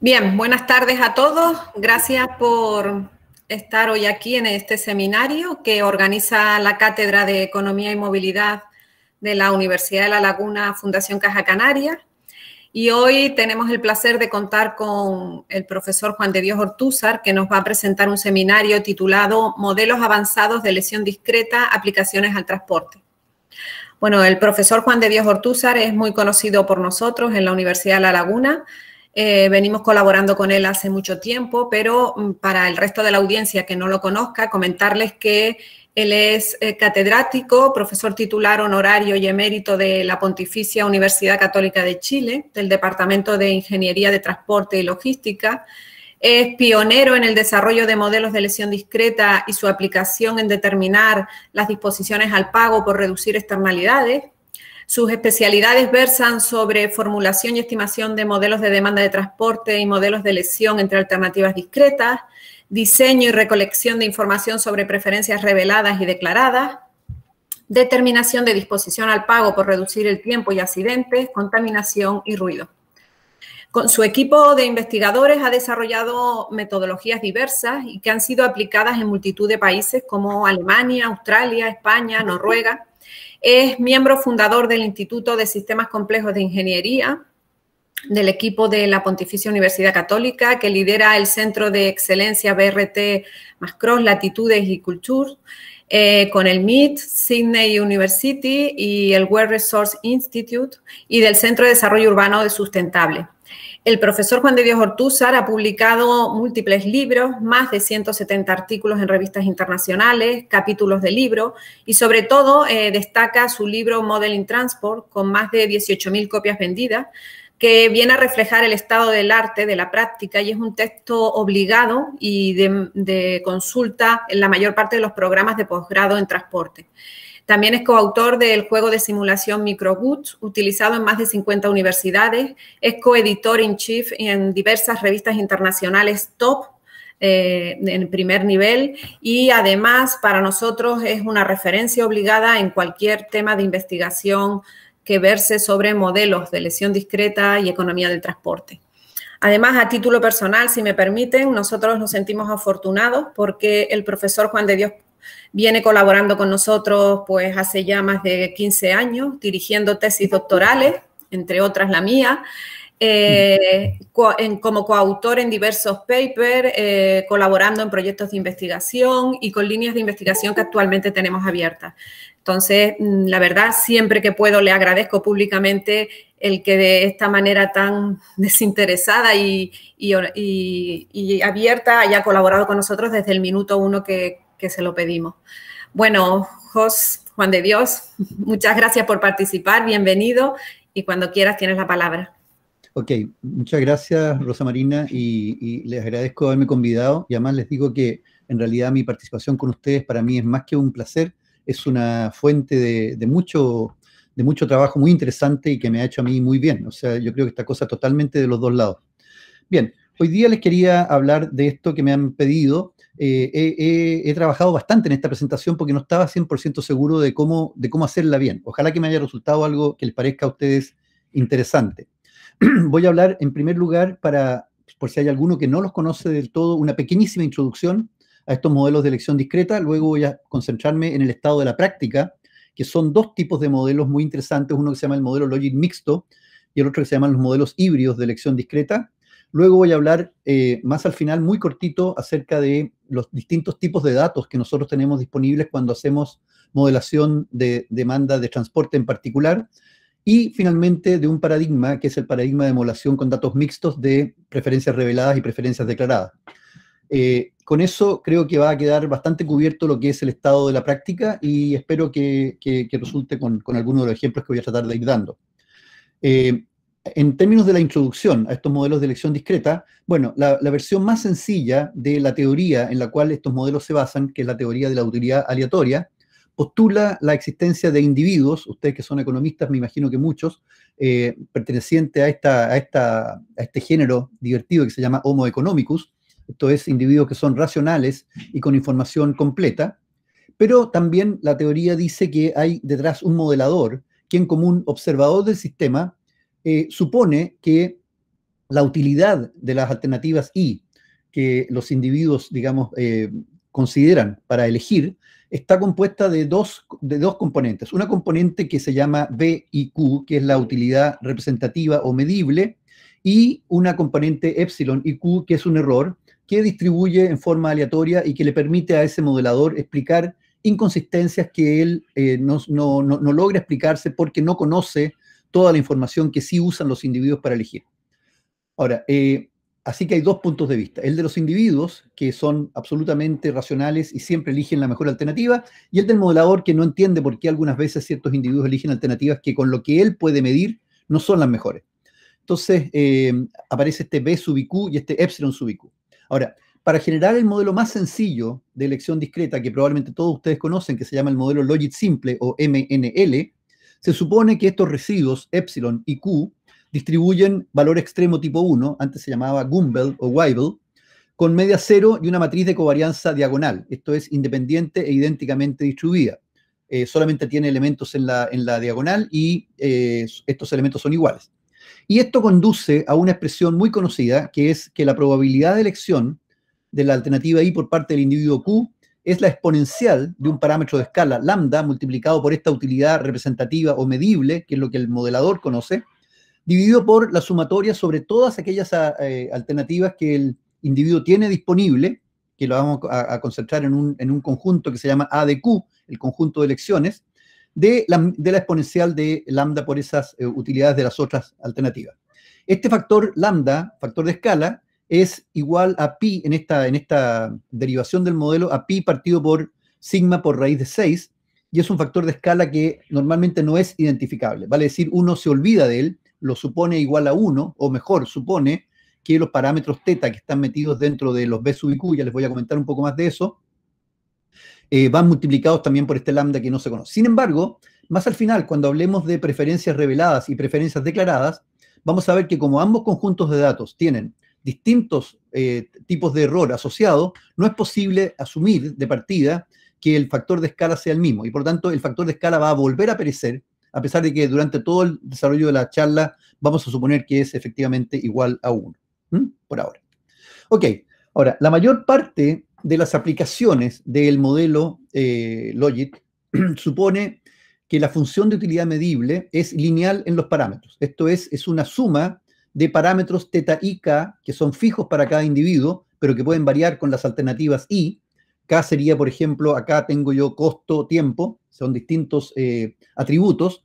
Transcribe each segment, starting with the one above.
Bien, buenas tardes a todos. Gracias por estar hoy aquí en este seminario que organiza la Cátedra de Economía y Movilidad de la Universidad de La Laguna Fundación Caja Canaria. Y hoy tenemos el placer de contar con el profesor Juan de Dios Ortúzar, que nos va a presentar un seminario titulado Modelos avanzados de lesión discreta, aplicaciones al transporte. Bueno, el profesor Juan de Dios Ortúzar es muy conocido por nosotros en la Universidad de La Laguna. Eh, venimos colaborando con él hace mucho tiempo, pero mm, para el resto de la audiencia que no lo conozca, comentarles que él es eh, catedrático, profesor titular honorario y emérito de la Pontificia Universidad Católica de Chile, del Departamento de Ingeniería de Transporte y Logística. Es pionero en el desarrollo de modelos de lesión discreta y su aplicación en determinar las disposiciones al pago por reducir externalidades. Sus especialidades versan sobre formulación y estimación de modelos de demanda de transporte y modelos de lesión entre alternativas discretas, diseño y recolección de información sobre preferencias reveladas y declaradas, determinación de disposición al pago por reducir el tiempo y accidentes, contaminación y ruido. Con su equipo de investigadores ha desarrollado metodologías diversas y que han sido aplicadas en multitud de países como Alemania, Australia, España, Noruega. Es miembro fundador del Instituto de Sistemas Complejos de Ingeniería del equipo de la Pontificia Universidad Católica, que lidera el Centro de Excelencia BRT Mascros, Latitudes y Culture, eh, con el MIT, Sydney University y el World Resource Institute y del Centro de Desarrollo Urbano Sustentable. El profesor Juan de Dios Ortúzar ha publicado múltiples libros, más de 170 artículos en revistas internacionales, capítulos de libro y sobre todo eh, destaca su libro Modeling Transport con más de 18.000 copias vendidas que viene a reflejar el estado del arte, de la práctica, y es un texto obligado y de consulta en la mayor parte de los programas de posgrado en transporte. También es coautor del juego de simulación MicroGuts, utilizado en más de 50 universidades. Es coeditor in chief en diversas revistas internacionales top eh, en primer nivel y además para nosotros es una referencia obligada en cualquier tema de investigación que verse sobre modelos de lesión discreta y economía del transporte. Además, a título personal, si me permiten, nosotros nos sentimos afortunados porque el profesor Juan de Dios Viene colaborando con nosotros pues hace ya más de 15 años, dirigiendo tesis doctorales, entre otras la mía. Eh, como coautor en diversos papers, eh, colaborando en proyectos de investigación y con líneas de investigación que actualmente tenemos abiertas. Entonces, mm, la verdad, siempre que puedo le agradezco públicamente el que de esta manera tan desinteresada y, y, y abierta haya colaborado con nosotros desde el minuto uno que, que se lo pedimos. Bueno, Jos, Juan de Dios, muchas gracias por participar, bienvenido y cuando quieras tienes la palabra. Ok, muchas gracias Rosa Marina y, les agradezco haberme convidado y además les digo que en realidad mi participación con ustedes para mí es más que un placer, es una fuente de, mucho, de mucho trabajo muy interesante y que me ha hecho a mí muy bien. O sea, yo creo que esta cosa totalmente de los dos lados. Bien, hoy día les quería hablar de esto que me han pedido eh, he, trabajado bastante en esta presentación porque no estaba 100% seguro de cómo, de cómo hacerla bien. Ojalá que me haya resultado algo que les parezca a ustedes interesante. Voy a hablar en primer lugar para, por si hay alguno que no los conoce del todo, una pequeñísima introducción a estos modelos de elección discreta. Luego voy a concentrarme en el estado de la práctica, que son dos tipos de modelos muy interesantes, uno que se llama el modelo Logic mixto y el otro que se llaman los modelos híbridos de elección discreta. Luego voy a hablar eh, más al final, muy cortito, acerca de los distintos tipos de datos que nosotros tenemos disponibles cuando hacemos modelación de demanda de transporte en particular, y finalmente de un paradigma, que es el paradigma de modelación con datos mixtos de preferencias reveladas y preferencias declaradas. Eh, con eso creo que va a quedar bastante cubierto lo que es el estado de la práctica y espero que, resulte con, algunos de los ejemplos que voy a tratar de ir dando. Eh, en términos de la introducción a estos modelos de elección discreta, bueno, la, versión más sencilla de la teoría en la cual estos modelos se basan, que es la teoría de la utilidad aleatoria, postula la existencia de individuos, ustedes que son economistas, me imagino que muchos, eh, pertenecientes a, esta, esta, este género divertido que se llama Homo economicus, esto es, individuos que son racionales y con información completa, pero también la teoría dice que hay detrás un modelador, quien como un observador del sistema eh, supone que la utilidad de las alternativas I que los individuos, digamos, eh, consideran para elegir, está compuesta de dos, de dos componentes. Una componente que se llama B y Q, que es la utilidad representativa o medible, y una componente epsilon y Q, que es un error, que distribuye en forma aleatoria y que le permite a ese modelador explicar inconsistencias que él eh, no, logra explicarse porque no conoce toda la información que sí usan los individuos para elegir. Ahora, eh, así que hay dos puntos de vista. El de los individuos, que son absolutamente racionales y siempre eligen la mejor alternativa, y el del modelador, que no entiende por qué algunas veces ciertos individuos eligen alternativas que con lo que él puede medir no son las mejores. Entonces, eh, aparece este B sub Q y este Epsilon sub Q. Ahora, para generar el modelo más sencillo de elección discreta, que probablemente todos ustedes conocen, que se llama el modelo Logit Simple o MNL, se supone que estos residuos, epsilon y q, distribuyen valor extremo tipo 1, antes se llamaba Gumbel o Weibel, con media cero y una matriz de covarianza diagonal. Esto es independiente e idénticamente distribuida. Eh, solamente tiene elementos en la, en la diagonal y eh, estos elementos son iguales. Y esto conduce a una expresión muy conocida, que es que la probabilidad de elección de la alternativa I por parte del individuo Q es la exponencial de un parámetro de escala lambda multiplicado por esta utilidad representativa o medible, que es lo que el modelador conoce, dividido por la sumatoria sobre todas aquellas ah, eh, alternativas que el individuo tiene disponible, que lo vamos a, concentrar en un, conjunto que se llama ADQ, el conjunto de elecciones, de la, exponencial de lambda por esas eh, utilidades de las otras alternativas. Este factor lambda, factor de escala, es igual a pi en esta, en esta derivación del modelo, a pi partido por sigma por raíz de 6, y es un factor de escala que normalmente no es identificable. Vale decir, uno se olvida de él, lo supone igual a 1, o mejor, supone que los parámetros teta que están metidos dentro de los B sub Q, ya les voy a comentar un poco más de eso, eh, van multiplicados también por este lambda que no se conoce. Sin embargo, más al final, cuando hablemos de preferencias reveladas y preferencias declaradas, vamos a ver que como ambos conjuntos de datos tienen distintos eh, tipos de error asociados, no es posible asumir de partida que el factor de escala sea el mismo. Y por lo tanto, el factor de escala va a volver a aparecer, a pesar de que durante todo el desarrollo de la charla vamos a suponer que es efectivamente igual a 1, por ahora. Ok, ahora, la mayor parte de las aplicaciones del modelo eh, logit supone que la función de utilidad medible es lineal en los parámetros. Esto es, es una suma de parámetros teta y k, que son fijos para cada individuo, pero que pueden variar con las alternativas i. K sería, por ejemplo, acá tengo yo costo, tiempo, son distintos eh, atributos,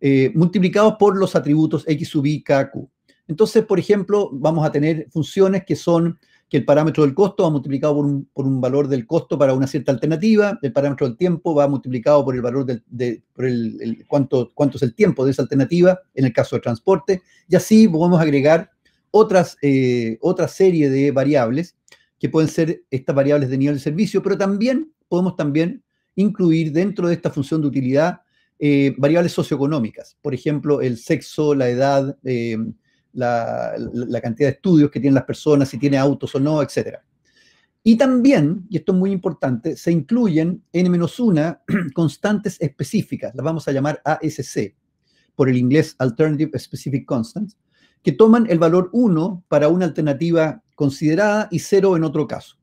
eh, multiplicados por los atributos x sub i, k, q. Entonces, por ejemplo, vamos a tener funciones que son que el parámetro del costo va multiplicado por un, valor del costo para una cierta alternativa, el parámetro del tiempo va multiplicado por el valor del, de, por el, cuánto, cuánto es el tiempo de esa alternativa en el caso de transporte, y así podemos agregar otras, eh, otra serie de variables que pueden ser estas variables de nivel de servicio, pero también podemos también incluir dentro de esta función de utilidad eh, variables socioeconómicas, por ejemplo, el sexo, la edad, eh, la, cantidad de estudios que tienen las personas, si tiene autos o no, etc. Y también, y esto es muy importante, se incluyen N-1 constantes específicas, las vamos a llamar ASC, por el inglés Alternative Specific Constants, que toman el valor 1 para una alternativa considerada y 0 en otro caso.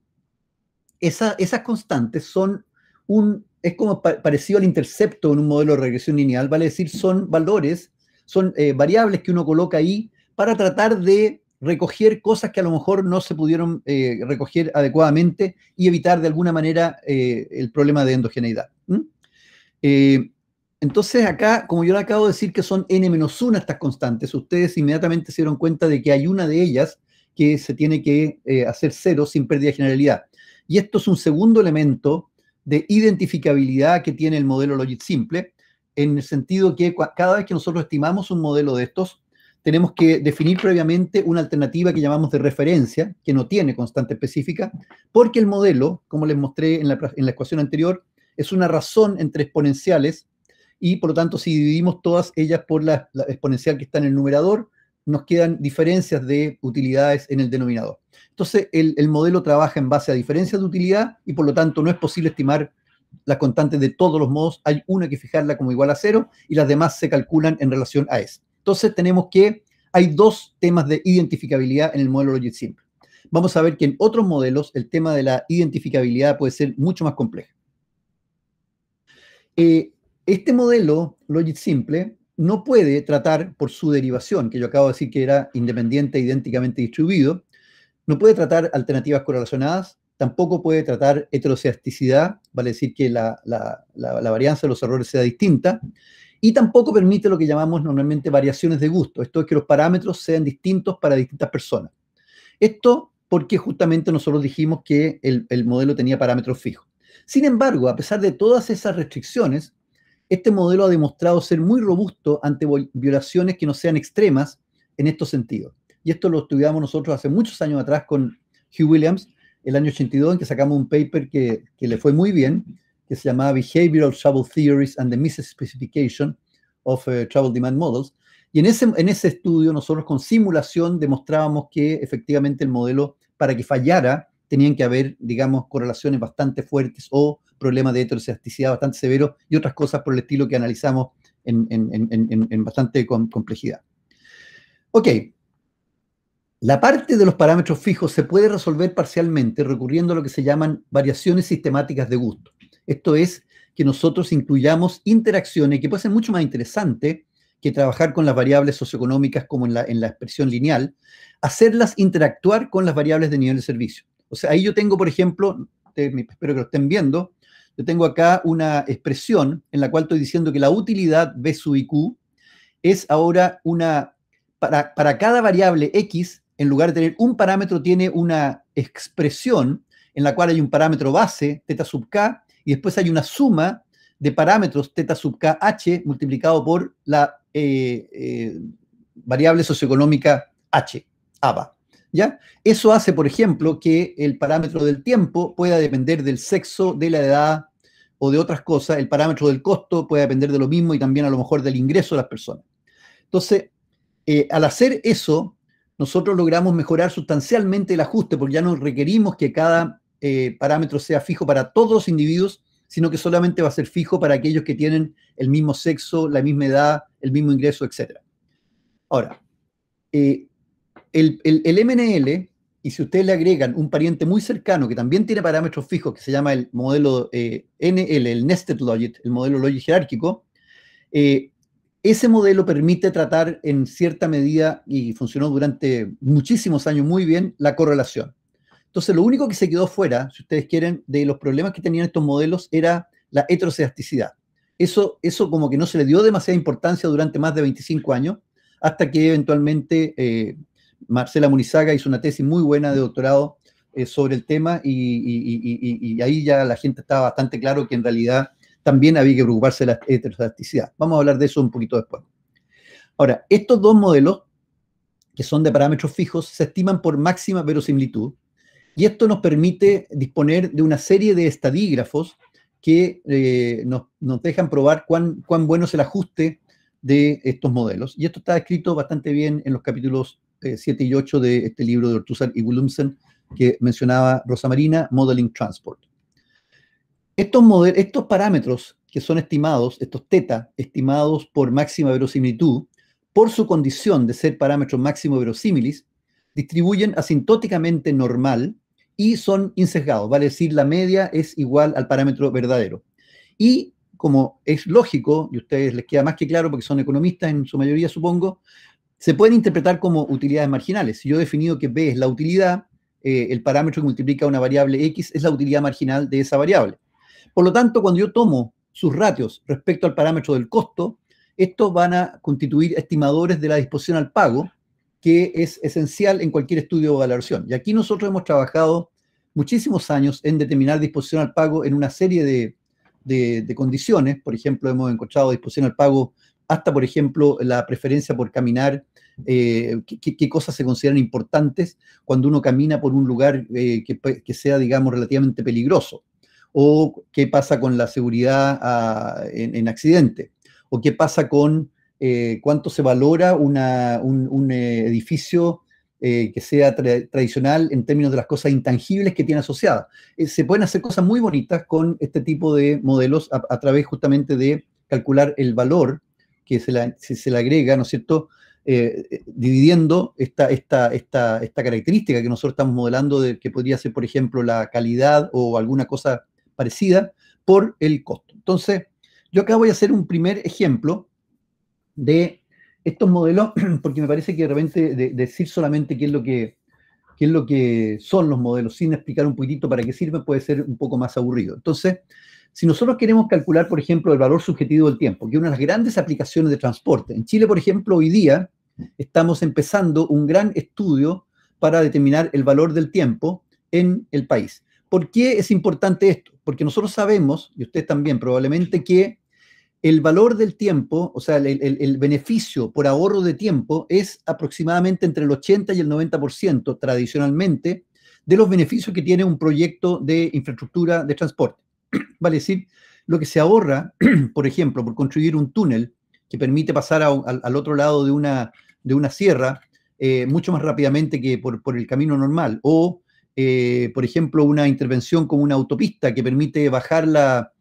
esas constantes son un, es como parecido al intercepto en un modelo de regresión lineal, vale decir, son valores, son eh, variables que uno coloca ahí para tratar de recoger cosas que a lo mejor no se pudieron eh, recoger adecuadamente y evitar de alguna manera eh, el problema de endogeneidad. Eh, entonces acá, como yo le acabo de decir que son n-1 estas constantes, ustedes inmediatamente se dieron cuenta de que hay una de ellas que se tiene que hacer cero sin pérdida de generalidad. Y esto es un segundo elemento de identificabilidad que tiene el modelo Logit Simple, en el sentido que cada vez que nosotros estimamos un modelo de estos, tenemos que definir previamente una alternativa que llamamos de referencia, que no tiene constante específica, porque el modelo, como les mostré en la, ecuación anterior, es una razón entre exponenciales y por lo tanto si dividimos todas ellas por la, exponencial que está en el numerador, nos quedan diferencias de utilidades en el denominador. Entonces el, el modelo trabaja en base a diferencias de utilidad y por lo tanto no es posible estimar las constantes de todos los modos, hay una que fijarla como igual a cero y las demás se calculan en relación a esa. Entonces tenemos que hay dos temas de identificabilidad en el modelo Logic Simple. Vamos a ver que en otros modelos el tema de la identificabilidad puede ser mucho más complejo. Eh, este modelo Logic Simple no puede tratar por su derivación, que yo acabo de decir que era independiente, idénticamente distribuido, no puede tratar alternativas correlacionadas, tampoco puede tratar heteroseasticidad, vale decir que la varianza de los errores sea distinta, y tampoco permite lo que llamamos normalmente variaciones de gusto, esto es que los parámetros sean distintos para distintas personas. Esto porque justamente nosotros dijimos que el, modelo tenía parámetros fijos. Sin embargo, a pesar de todas esas restricciones, este modelo ha demostrado ser muy robusto ante violaciones que no sean extremas en estos sentidos. Y esto lo estudiamos nosotros hace muchos años atrás con Hugh Williams, el año 82, en que sacamos un paper que le fue muy bien, que se llamaba Behavioral Travel Theories and the Misspecification of eh, Travel Demand Models. Y en ese, en ese estudio nosotros con simulación demostrábamos que efectivamente el modelo, para que fallara, tenían que haber, digamos, correlaciones bastante fuertes o problemas de heteroelasticidad bastante severos y otras cosas por el estilo que analizamos en, en, en, en bastante complejidad. Ok, la parte de los parámetros fijos se puede resolver parcialmente recurriendo a lo que se llaman variaciones sistemáticas de gusto. Esto es que nosotros incluyamos interacciones que pueden ser mucho más interesante que trabajar con las variables socioeconómicas como en la, expresión lineal, hacerlas interactuar con las variables de nivel de servicio. O sea, ahí yo tengo, por ejemplo, espero que lo estén viendo, yo tengo acá una expresión en la cual estoy diciendo que la utilidad B sub IQ es ahora una, para, para cada variable X, en lugar de tener un parámetro, tiene una expresión en la cual hay un parámetro base, teta sub K, y después hay una suma de parámetros teta sub k, h, multiplicado por la eh, eh, variable socioeconómica h, ABA. ¿Ya? Eso hace, por ejemplo, que el parámetro del tiempo pueda depender del sexo, de la edad o de otras cosas. El parámetro del costo puede depender de lo mismo y también a lo mejor del ingreso de las personas. Entonces, eh, al hacer eso, nosotros logramos mejorar sustancialmente el ajuste porque ya no requerimos que cada eh, parámetro sea fijo para todos los individuos, sino que solamente va a ser fijo para aquellos que tienen el mismo sexo, la misma edad, el mismo ingreso, etc. Ahora, eh, el, MNL, y si ustedes le agregan un pariente muy cercano que también tiene parámetros fijos, que se llama el modelo eh, NL, el Nested Logit, el modelo Logit jerárquico, ese modelo permite tratar en cierta medida, y funcionó durante muchísimos años muy bien, la correlación. Entonces, lo único que se quedó fuera, si ustedes quieren, de los problemas que tenían estos modelos era la heterosegasticidad. Eso, eso como que no se le dio demasiada importancia durante más de 25 años, hasta que eventualmente eh, Marcela Munizaga hizo una tesis muy buena de doctorado eh, sobre el tema y, ahí ya la gente estaba bastante claro que en realidad también había que preocuparse de la heterosegasticidad. Vamos a hablar de eso un poquito después. Ahora, estos dos modelos, que son de parámetros fijos, se estiman por máxima verosimilitud y esto nos permite disponer de una serie de estadígrafos que eh, nos, dejan probar cuán, cuán bueno es el ajuste de estos modelos. Y esto está escrito bastante bien en los capítulos 7 eh, y 8 de este libro de Ortuzar y Willumsen que mencionaba Rosa Marina, Modeling Transport. Estos, estos parámetros que son estimados, estos teta, estimados por máxima verosimilitud, por su condición de ser parámetros máximo verosímilis, distribuyen asintóticamente normal y son incesgados, vale decir, la media es igual al parámetro verdadero. Y como es lógico, y a ustedes les queda más que claro porque son economistas en su mayoría, supongo, se pueden interpretar como utilidades marginales. Si yo he definido que B es la utilidad, eh, el parámetro que multiplica una variable X es la utilidad marginal de esa variable. Por lo tanto, cuando yo tomo sus ratios respecto al parámetro del costo, estos van a constituir estimadores de la disposición al pago, que es esencial en cualquier estudio o valoración. Y aquí nosotros hemos trabajado muchísimos años en determinar disposición al pago en una serie de, condiciones. Por ejemplo, hemos encontrado disposición al pago hasta, por ejemplo, la preferencia por caminar, eh, qué, cosas se consideran importantes cuando uno camina por un lugar eh, que, sea, digamos, relativamente peligroso, o qué pasa con la seguridad ah, en, accidente, o qué pasa con eh, cuánto se valora un, eh, edificio eh, que sea tradicional en términos de las cosas intangibles que tiene asociadas. se pueden hacer cosas muy bonitas con este tipo de modelos a, través justamente de calcular el valor que se, le agrega, ¿no es cierto? dividiendo esta, esta, característica que nosotros estamos modelando, de, que podría ser, por ejemplo, la calidad o alguna cosa parecida, por el costo. Entonces, yo acá voy a hacer un primer ejemplo de estos modelos, porque me parece que de repente decir solamente qué es lo que qué es lo que son los modelos sin explicar un poquitito para qué sirve, puede ser un poco más aburrido. Entonces, si nosotros queremos calcular, por ejemplo, el valor subjetivo del tiempo, que es una de las grandes aplicaciones de transporte. En Chile, por ejemplo, hoy día estamos empezando un gran estudio para determinar el valor del tiempo en el país. ¿Por qué es importante esto? Porque nosotros sabemos, y ustedes también probablemente, que el valor del tiempo, o sea, el, beneficio por ahorro de tiempo es aproximadamente entre el 80 y el 90% tradicionalmente de los beneficios que tiene un proyecto de infraestructura de transporte. Vale decir, lo que se ahorra, por ejemplo, por construir un túnel que permite pasar al otro lado de una, de una sierra eh, mucho más rápidamente que por, el camino normal, o, eh, por ejemplo, una intervención como una autopista que permite bajar la,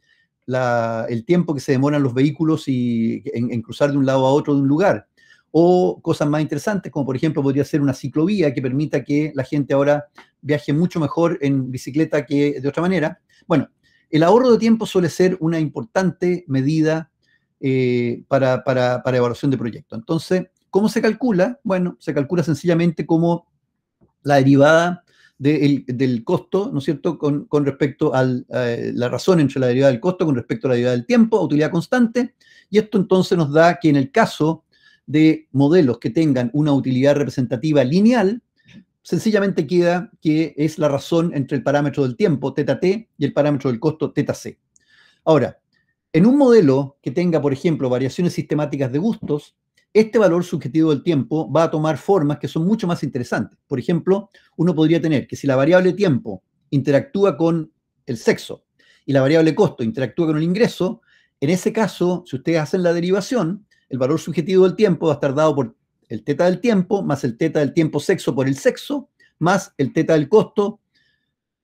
el tiempo que se demoran los vehículos y, en, cruzar de un lado a otro de un lugar. O cosas más interesantes, como por ejemplo podría ser una ciclovía que permita que la gente ahora viaje mucho mejor en bicicleta que de otra manera. Bueno, el ahorro de tiempo suele ser una importante medida eh, para, para, para evaluación de proyecto. Entonces, ¿cómo se calcula? Bueno, se calcula sencillamente como la derivada del costo, ¿no es cierto?, con, respecto a eh, la razón entre la derivada del costo con respecto a la derivada del tiempo, utilidad constante, y esto entonces nos da que en el caso de modelos que tengan una utilidad representativa lineal, sencillamente queda que es la razón entre el parámetro del tiempo, teta t, y el parámetro del costo, c. Ahora, en un modelo que tenga, por ejemplo, variaciones sistemáticas de gustos, este valor subjetivo del tiempo va a tomar formas que son mucho más interesantes. Por ejemplo, uno podría tener que si la variable tiempo interactúa con el sexo y la variable costo interactúa con el ingreso, en ese caso, si ustedes hacen la derivación, el valor subjetivo del tiempo va a estar dado por el teta del tiempo más el teta del tiempo sexo por el sexo más el teta del costo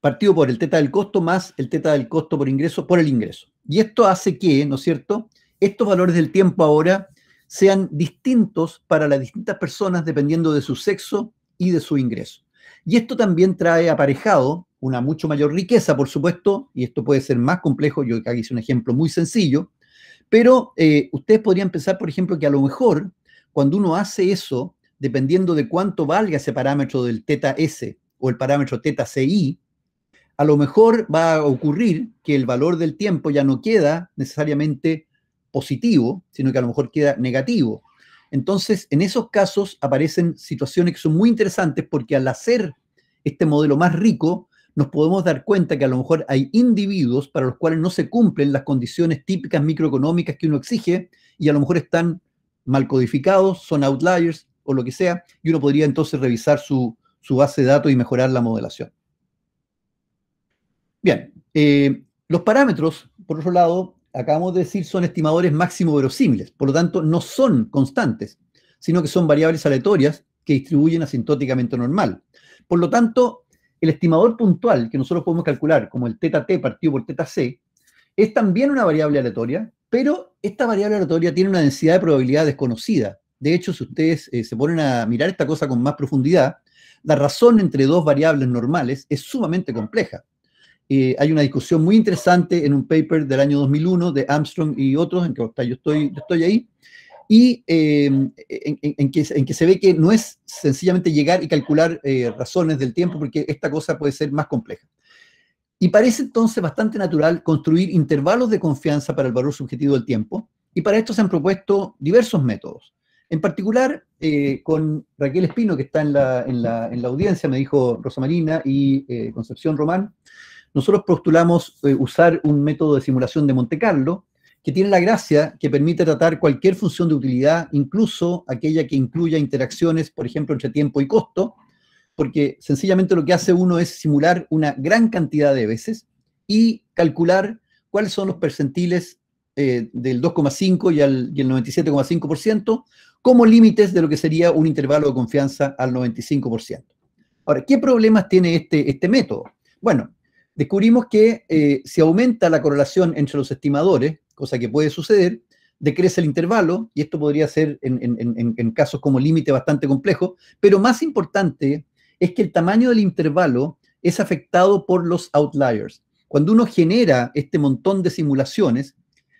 partido por el teta del costo más el teta del costo por ingreso por el ingreso. Y esto hace que, ¿no es cierto? Estos valores del tiempo ahora sean distintos para las distintas personas dependiendo de su sexo y de su ingreso. Y esto también trae aparejado una mucho mayor riqueza, por supuesto, y esto puede ser más complejo, yo aquí hice un ejemplo muy sencillo, pero eh, ustedes podrían pensar, por ejemplo, que a lo mejor cuando uno hace eso, dependiendo de cuánto valga ese parámetro del teta S o el parámetro teta CI, a lo mejor va a ocurrir que el valor del tiempo ya no queda necesariamente positivo, sino que a lo mejor queda negativo. Entonces, en esos casos aparecen situaciones que son muy interesantes porque al hacer este modelo más rico, nos podemos dar cuenta que a lo mejor hay individuos para los cuales no se cumplen las condiciones típicas microeconómicas que uno exige y a lo mejor están mal codificados, son outliers o lo que sea, y uno podría entonces revisar su, base de datos y mejorar la modelación. Bien, eh, los parámetros, por otro lado, acabamos de decir, son estimadores máximo verosímiles, por lo tanto no son constantes, sino que son variables aleatorias que distribuyen asintóticamente normal. Por lo tanto, el estimador puntual que nosotros podemos calcular como el t partido por c es también una variable aleatoria, pero esta variable aleatoria tiene una densidad de probabilidad desconocida. De hecho, si ustedes eh, se ponen a mirar esta cosa con más profundidad, la razón entre dos variables normales es sumamente compleja. Eh, hay una discusión muy interesante en un paper del año 2001 de Armstrong y otros, en que yo, estoy, estoy ahí, y em, en, que, en, que, se ve que no es sencillamente llegar y calcular eh, razones del tiempo, porque esta cosa puede ser más compleja. Y parece entonces bastante natural construir intervalos de confianza para el valor subjetivo del tiempo, y para esto se han propuesto diversos métodos. En particular, eh, con Raquel Espino, que está en la, en la, en la audiencia, me dijo Rosa Marina y Concepción Román, nosotros postulamos eh, usar un método de simulación de Monte Carlo, que tiene la gracia que permite tratar cualquier función de utilidad, incluso aquella que incluya interacciones, por ejemplo, entre tiempo y costo, porque sencillamente lo que hace uno es simular una gran cantidad de veces y calcular cuáles son los percentiles eh, del 2,5 y, el 97,5% como límites de lo que sería un intervalo de confianza al 95%. Ahora, ¿qué problemas tiene este, este método? Bueno, descubrimos que eh, si aumenta la correlación entre los estimadores, cosa que puede suceder, decrece el intervalo, y esto podría ser en, casos como límite bastante complejo, pero más importante es que el tamaño del intervalo es afectado por los outliers. Cuando uno genera este montón de simulaciones,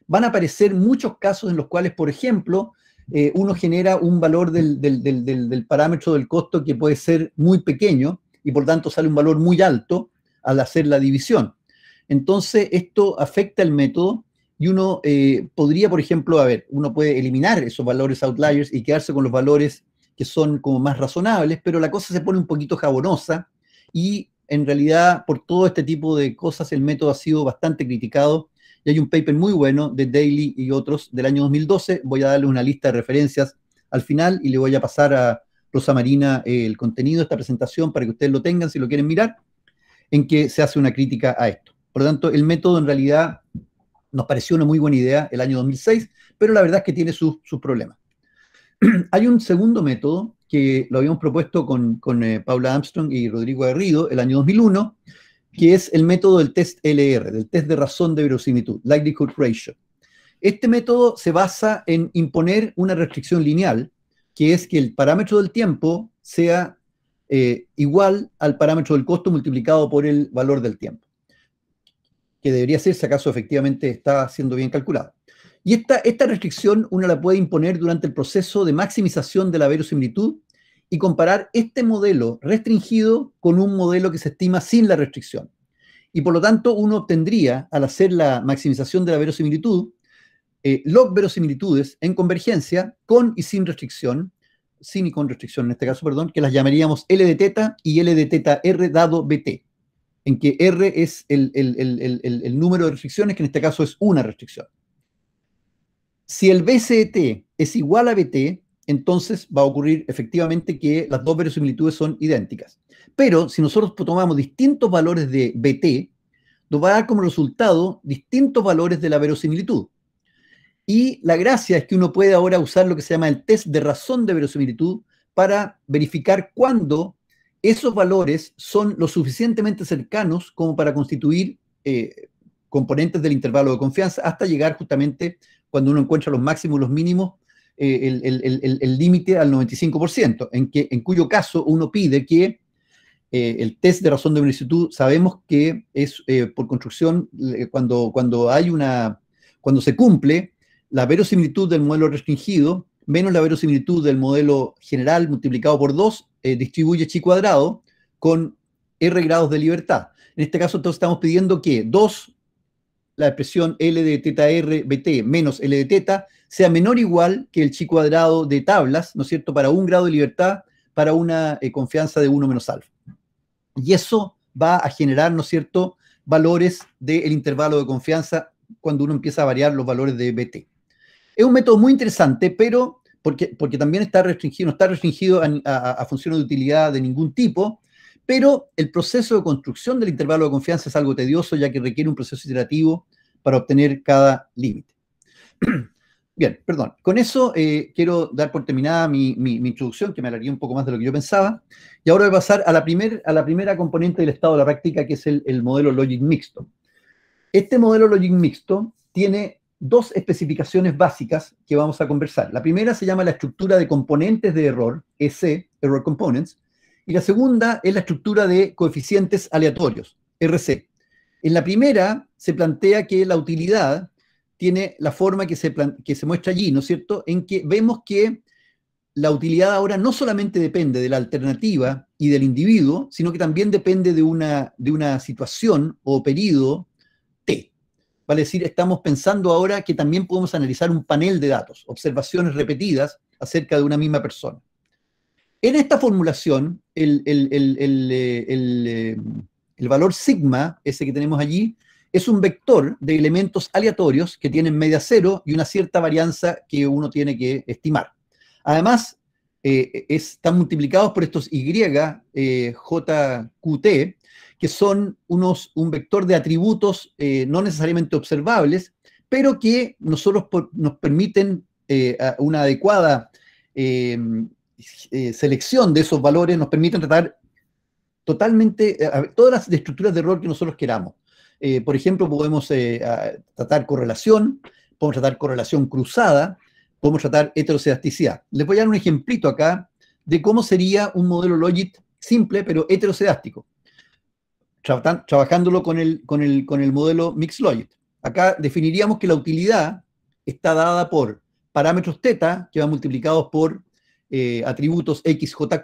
van a aparecer muchos casos en los cuales, por ejemplo, eh, uno genera un valor del, parámetro del costo que puede ser muy pequeño y por tanto sale un valor muy alto, al hacer la división. Entonces, esto afecta el método y uno eh, podría, por ejemplo, a ver, uno puede eliminar esos valores outliers y quedarse con los valores que son como más razonables, pero la cosa se pone un poquito jabonosa y en realidad por todo este tipo de cosas el método ha sido bastante criticado y hay un paper muy bueno de Daily y otros del año 2012. Voy a darle una lista de referencias al final y le voy a pasar a Rosa Marina eh, el contenido de esta presentación para que ustedes lo tengan si lo quieren mirar en que se hace una crítica a esto. Por lo tanto, el método en realidad nos pareció una muy buena idea el año 2006, pero la verdad es que tiene sus, problemas. Hay un segundo método que lo habíamos propuesto con, eh, Paula Armstrong y Rodrigo Garrido el año 2001, que es el método del test LR, del test de razón de verosimilitud, likelihood ratio. Este método se basa en imponer una restricción lineal, que es que el parámetro del tiempo sea eh, igual al parámetro del costo multiplicado por el valor del tiempo, que debería ser si acaso efectivamente está siendo bien calculado. Y esta, esta restricción uno la puede imponer durante el proceso de maximización de la verosimilitud y comparar este modelo restringido con un modelo que se estima sin la restricción. Y por lo tanto uno obtendría, al hacer la maximización de la verosimilitud, eh, los verosimilitudes en convergencia con y sin restricción sin y con restricción en este caso, perdón, que las llamaríamos L de teta y L de teta R dado BT, en que R es el, número de restricciones, que en este caso es una restricción. Si el BCT e es igual a BT, entonces va a ocurrir efectivamente que las dos verosimilitudes son idénticas. Pero si nosotros tomamos distintos valores de BT, nos va a dar como resultado distintos valores de la verosimilitud. Y la gracia es que uno puede ahora usar lo que se llama el test de razón de verosimilitud para verificar cuándo esos valores son lo suficientemente cercanos como para constituir eh, componentes del intervalo de confianza hasta llegar justamente cuando uno encuentra los máximos y los mínimos, eh, el límite al 95%, en, que, en cuyo caso uno pide que eh, el test de razón de verosimilitud sabemos que es por construcción, cuando, cuando, hay una, cuando se cumple, la verosimilitud del modelo restringido menos la verosimilitud del modelo general multiplicado por 2 eh, distribuye chi cuadrado con r grados de libertad. En este caso entonces estamos pidiendo que 2, la expresión L de teta R BT menos L de teta, sea menor o igual que el chi cuadrado de tablas, ¿no es cierto?, para un grado de libertad para una eh, confianza de 1 menos alfa. Y eso va a generar, ¿no es cierto?, valores del intervalo de confianza cuando uno empieza a variar los valores de BT. Es un método muy interesante, pero porque, también está restringido, no está restringido a, funciones de utilidad de ningún tipo, pero el proceso de construcción del intervalo de confianza es algo tedioso, ya que requiere un proceso iterativo para obtener cada límite. Bien, perdón. Con eso eh, quiero dar por terminada mi, introducción, que me alargué un poco más de lo que yo pensaba. Y ahora voy a pasar a la, a la primera componente del estado de la práctica, que es el, el modelo Logic Mixto. Este modelo Logic Mixto tiene dos especificaciones básicas que vamos a conversar. La primera se llama la estructura de componentes de error, EC, Error Components, y la segunda es la estructura de coeficientes aleatorios, RC. En la primera se plantea que la utilidad tiene la forma que se, que se muestra allí, ¿no es cierto? En que vemos que la utilidad ahora no solamente depende de la alternativa y del individuo, sino que también depende de una, de una situación o periodo Vale decir, estamos pensando ahora que también podemos analizar un panel de datos, observaciones repetidas acerca de una misma persona. En esta formulación, eh, eh, el, valor sigma, ese que tenemos allí, es un vector de elementos aleatorios que tienen media cero y una cierta varianza que uno tiene que estimar. Además, eh, están multiplicados por estos Y, eh, T, que son unos, un vector de atributos eh, no necesariamente observables, pero que nosotros nos permiten eh, una adecuada em, eh, selección de esos valores, nos permiten tratar totalmente todas las estructuras de error que nosotros queramos. por ejemplo, podemos tratar correlación, podemos tratar correlación cruzada, podemos tratar heterocedasticidad Les voy a dar un ejemplito acá de cómo sería un modelo logit simple pero heterocedástico trabajándolo con el, con, el, con el modelo Mixed Acá definiríamos que la utilidad está dada por parámetros teta, que van multiplicados por eh, atributos XJQ,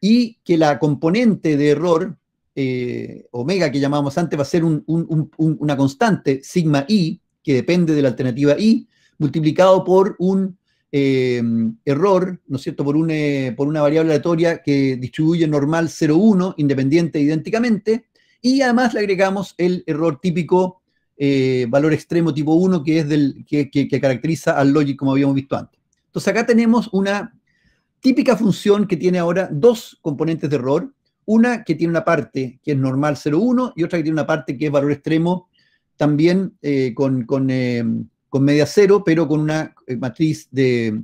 y que la componente de error, eh, omega que llamábamos antes, va a ser una constante, sigma i, que depende de la alternativa i, multiplicado por un Em, error, ¿no es cierto?, por, eh, por una variable aleatoria que distribuye normal 0,1, independiente idénticamente, y además le agregamos el error típico eh, valor extremo tipo 1, que es del que, caracteriza al logic como habíamos visto antes. Entonces acá tenemos una típica función que tiene ahora dos componentes de error, una que tiene una parte que es normal 0,1 y otra que tiene una parte que es valor extremo también eh, con, con, em, con media cero, pero con una eh, matriz de,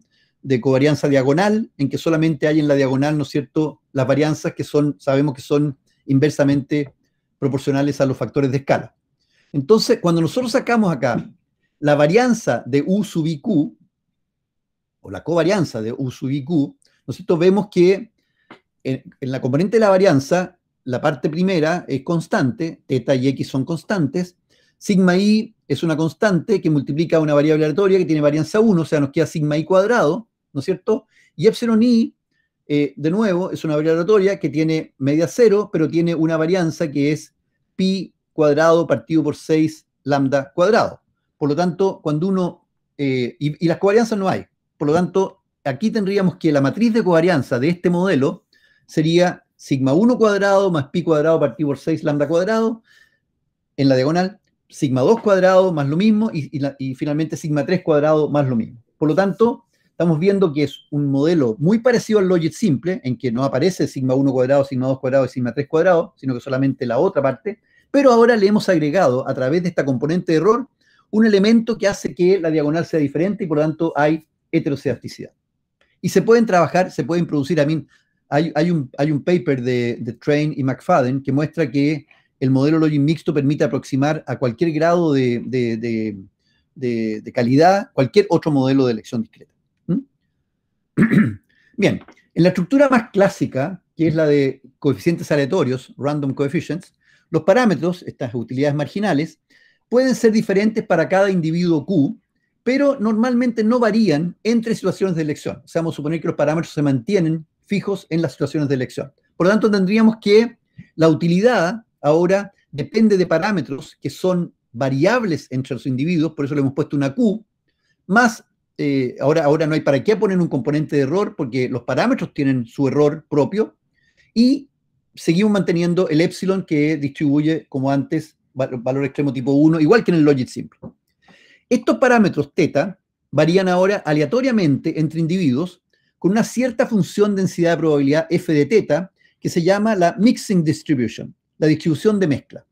covarianza diagonal, en que solamente hay en la diagonal, ¿no es cierto?, las varianzas que son, sabemos que son inversamente proporcionales a los factores de escala. Entonces, cuando nosotros sacamos acá la varianza de U sub IQ, o la covarianza de U sub IQ, ¿no es cierto?, vemos que en, la componente de la varianza, la parte primera es constante, teta y x son constantes, sigma i es una constante que multiplica una variable aleatoria que tiene varianza 1, o sea, nos queda sigma i cuadrado, ¿no es cierto? Y epsilon i, eh, de nuevo, es una variable aleatoria que tiene media 0, pero tiene una varianza que es pi cuadrado partido por 6 lambda cuadrado. Por lo tanto, cuando uno... Eh, y, y, las covarianzas no hay. Por lo tanto, aquí tendríamos que la matriz de covarianza de este modelo sería sigma 1 cuadrado más pi cuadrado partido por 6 lambda cuadrado en la diagonal sigma 2 cuadrado más lo mismo y, finalmente sigma 3 cuadrado más lo mismo. Por lo tanto, estamos viendo que es un modelo muy parecido al logit simple, en que no aparece sigma 1 cuadrado, sigma 2 cuadrado y sigma 3 cuadrado, sino que solamente la otra parte, pero ahora le hemos agregado a través de esta componente de error un elemento que hace que la diagonal sea diferente y por lo tanto hay heterocedasticidad Y se pueden trabajar, se pueden producir, a hay, hay, un, hay un paper de, de Train y McFadden que muestra que el modelo Login Mixto permite aproximar a cualquier grado de, calidad cualquier otro modelo de elección discreta. Bien, en la estructura más clásica, que es la de coeficientes aleatorios, random coefficients, los parámetros, estas utilidades marginales, pueden ser diferentes para cada individuo Q, pero normalmente no varían entre situaciones de elección. O sea, vamos a suponer que los parámetros se mantienen fijos en las situaciones de elección. Por lo tanto, tendríamos que la utilidad ahora depende de parámetros que son variables entre los individuos, por eso le hemos puesto una Q, más, eh, ahora, ahora no hay para qué poner un componente de error porque los parámetros tienen su error propio, y seguimos manteniendo el epsilon que distribuye, como antes, valor extremo tipo 1, igual que en el logit simple. Estos parámetros teta, varían ahora aleatoriamente entre individuos con una cierta función de densidad de probabilidad f de teta, que se llama la mixing distribution la distribución de mezcla.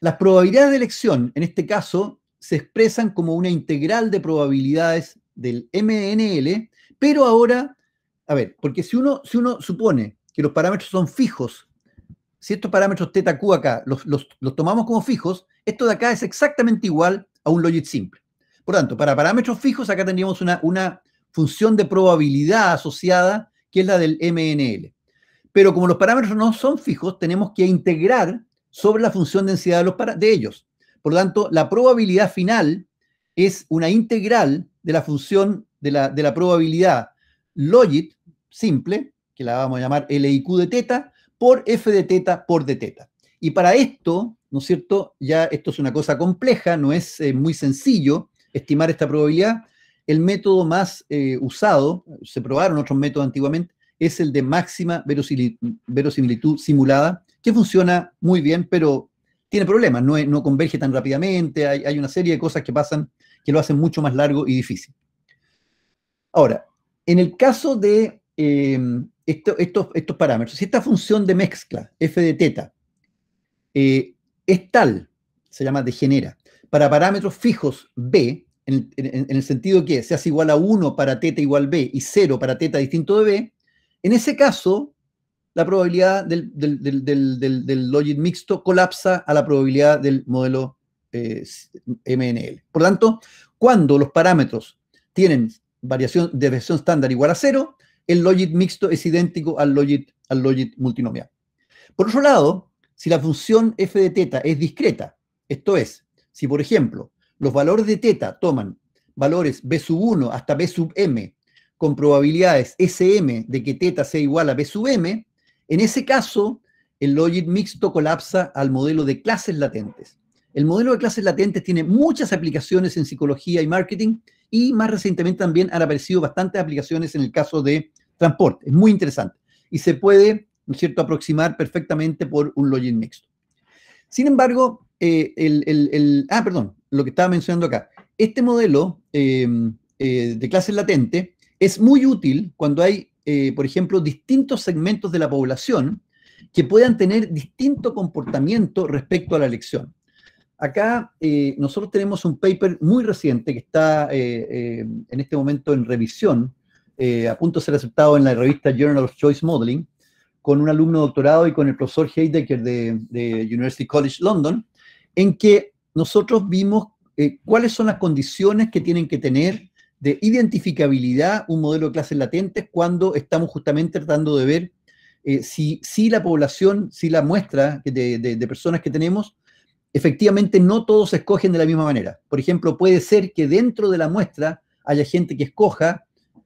Las probabilidades de elección, en este caso, se expresan como una integral de probabilidades del MNL, pero ahora, a ver, porque si uno, si uno supone que los parámetros son fijos, si estos parámetros teta q acá los, tomamos como fijos, esto de acá es exactamente igual a un logit simple. Por tanto, para parámetros fijos acá tendríamos una, una función de probabilidad asociada que es la del MNL. Pero como los parámetros no son fijos, tenemos que integrar sobre la función densidad de, los de ellos. Por lo tanto, la probabilidad final es una integral de la función de la, probabilidad logit simple, que la vamos a llamar LIQ de teta, por F de teta por de teta. Y para esto, ¿no es cierto? Ya esto es una cosa compleja, no es eh, muy sencillo estimar esta probabilidad. El método más eh, usado, se probaron otros métodos antiguamente, es el de máxima verosimilitud simulada, que funciona muy bien, pero tiene problemas, no, converge tan rápidamente, hay, una serie de cosas que pasan que lo hacen mucho más largo y difícil. Ahora, en el caso de eh, estos, parámetros, si esta función de mezcla, f de teta, eh, es tal, se llama degenera, para parámetros fijos b, en, en, el sentido que se hace igual a 1 para teta igual b y 0 para teta distinto de b, en ese caso, la probabilidad del, logit mixto colapsa a la probabilidad del modelo eh, MNL. Por lo tanto, cuando los parámetros tienen variación de versión estándar igual a cero, el logit mixto es idéntico al logit, al logit multinomial. Por otro lado, si la función f de teta es discreta, esto es, si por ejemplo los valores de teta toman valores b sub 1 hasta b sub m con probabilidades SM de que teta sea igual a B sub M, en ese caso el logit mixto colapsa al modelo de clases latentes. El modelo de clases latentes tiene muchas aplicaciones en psicología y marketing y más recientemente también han aparecido bastantes aplicaciones en el caso de transporte. Es muy interesante y se puede, cierto?, aproximar perfectamente por un logic mixto. Sin embargo, eh, el, Ah, perdón, lo que estaba mencionando acá. Este modelo eh, eh, de clases latentes es muy útil cuando hay, eh, por ejemplo, distintos segmentos de la población que puedan tener distinto comportamiento respecto a la elección. Acá eh, nosotros tenemos un paper muy reciente que está eh, en este momento en revisión, a punto de ser aceptado en la revista Journal of Choice Modeling, con un alumno doctorado y con el profesor Heidecker de University College London, en que nosotros vimos cuáles son las condiciones que tienen que tener de identificabilidad un modelo de clases latentes cuando estamos justamente tratando de ver eh, si, la población, si la muestra de, personas que tenemos, efectivamente no todos escogen de la misma manera. Por ejemplo, puede ser que dentro de la muestra haya gente que escoja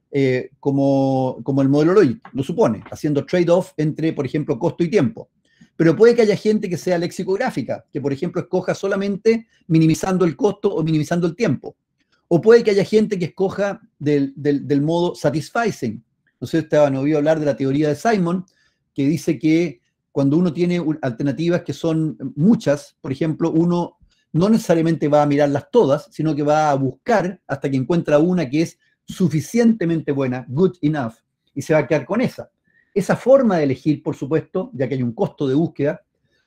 eh, como, como el modelo hoy, lo supone, haciendo trade-off entre, por ejemplo, costo y tiempo. Pero puede que haya gente que sea lexicográfica, que por ejemplo escoja solamente minimizando el costo o minimizando el tiempo o puede que haya gente que escoja del, modo satisficing. No sé, estaban a hablar de la teoría de Simon, que dice que cuando uno tiene alternativas que son muchas, por ejemplo, uno no necesariamente va a mirarlas todas, sino que va a buscar hasta que encuentra una que es suficientemente buena, good enough, y se va a quedar con esa. Esa forma de elegir, por supuesto, ya que hay un costo de búsqueda,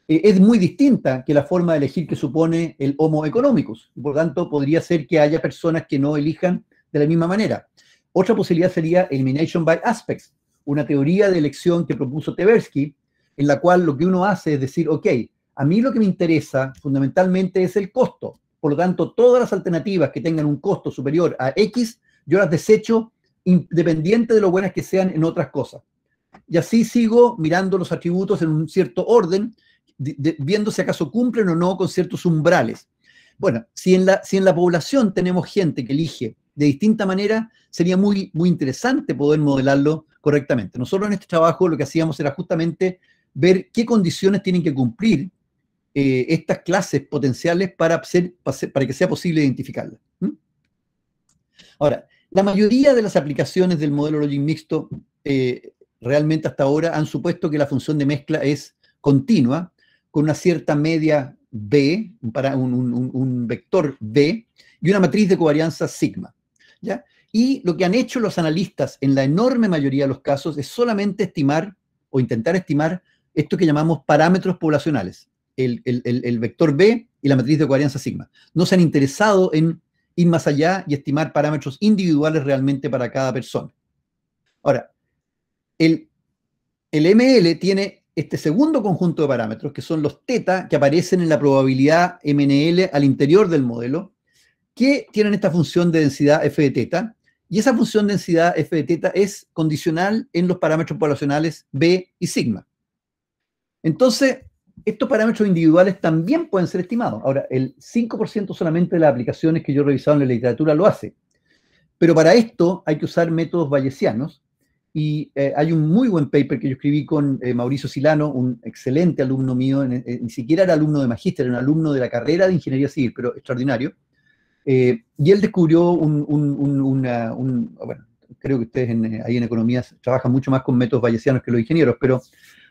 eh, es muy distinta que la forma de elegir que supone el Homo economicus. Por lo tanto, podría ser que haya personas que no elijan de la misma manera. Otra posibilidad sería Elimination by Aspects, una teoría de elección que propuso Tversky, en la cual lo que uno hace es decir, ok, a mí lo que me interesa fundamentalmente es el costo. Por lo tanto, todas las alternativas que tengan un costo superior a X, yo las desecho independiente de lo buenas que sean en otras cosas. Y así sigo mirando los atributos en un cierto orden viendo si acaso cumplen o no con ciertos umbrales. Bueno, si en, la, si en la población tenemos gente que elige de distinta manera, sería muy, muy interesante poder modelarlo correctamente. Nosotros en este trabajo lo que hacíamos era justamente ver qué condiciones tienen que cumplir eh, estas clases potenciales para, ser, para que sea posible identificarlas. Ahora, la mayoría de las aplicaciones del modelo Login Mixto eh, realmente hasta ahora han supuesto que la función de mezcla es continua con una cierta media B, para un, vector B, y una matriz de covarianza sigma. ¿ya? Y lo que han hecho los analistas en la enorme mayoría de los casos es solamente estimar o intentar estimar esto que llamamos parámetros poblacionales, el, vector B y la matriz de covarianza sigma. No se han interesado en ir más allá y estimar parámetros individuales realmente para cada persona. Ahora, el, el ML tiene este segundo conjunto de parámetros, que son los teta que aparecen en la probabilidad MNL al interior del modelo, que tienen esta función de densidad f de teta, y esa función de densidad f de teta es condicional en los parámetros poblacionales b y sigma. Entonces, estos parámetros individuales también pueden ser estimados. Ahora, el 5% solamente de las aplicaciones que yo he revisado en la literatura lo hace. Pero para esto hay que usar métodos bayesianos, y eh, hay un muy buen paper que yo escribí con eh, Mauricio Silano, un excelente alumno mío, ni siquiera era alumno de magíster, era un alumno de la carrera de ingeniería civil, pero extraordinario. Eh, y él descubrió un, bueno, creo que ustedes ahí en economía trabajan mucho más con métodos bayesianos que los ingenieros, pero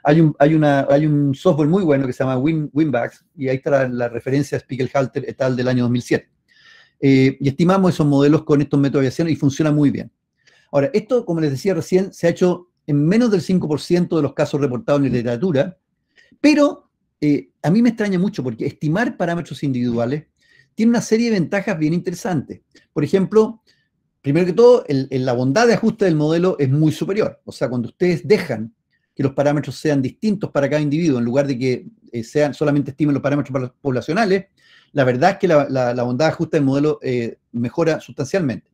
hay un, hay una, hay un software muy bueno que se llama Win, y ahí está la, la referencia Spiegelhalter et al del año 2007. y estimamos esos modelos con estos métodos bayesianos y funciona muy bien. Ahora, esto, como les decía recién, se ha hecho en menos del 5% de los casos reportados en la literatura, pero eh, a mí me extraña mucho porque estimar parámetros individuales tiene una serie de ventajas bien interesantes. Por ejemplo, primero que todo, la bondad de ajuste del modelo es muy superior. O sea, cuando ustedes dejan que los parámetros sean distintos para cada individuo, en lugar de que eh, sean, solamente estimen los parámetros poblacionales, la verdad es que la, bondad de ajuste del modelo eh, mejora sustancialmente.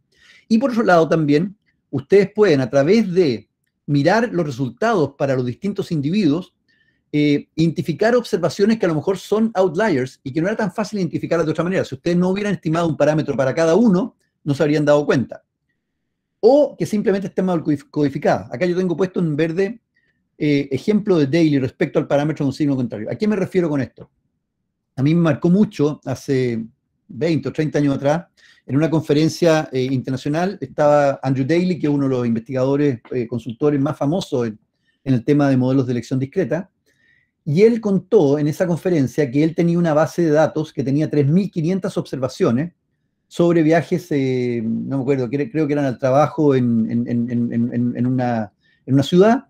Y por otro lado también, ustedes pueden a través de mirar los resultados para los distintos individuos, eh, identificar observaciones que a lo mejor son outliers y que no era tan fácil identificar de otra manera. Si ustedes no hubieran estimado un parámetro para cada uno, no se habrían dado cuenta. O que simplemente estén mal codificadas. Acá yo tengo puesto en verde eh, ejemplo de daily respecto al parámetro de un signo contrario. ¿A qué me refiero con esto? A mí me marcó mucho hace 20 o 30 años atrás en una conferencia eh, internacional estaba Andrew Daly, que es uno de los investigadores, eh, consultores más famosos en, el tema de modelos de elección discreta, y él contó en esa conferencia que él tenía una base de datos que tenía 3.500 observaciones sobre viajes, eh, no me acuerdo, creo que eran al trabajo en una ciudad,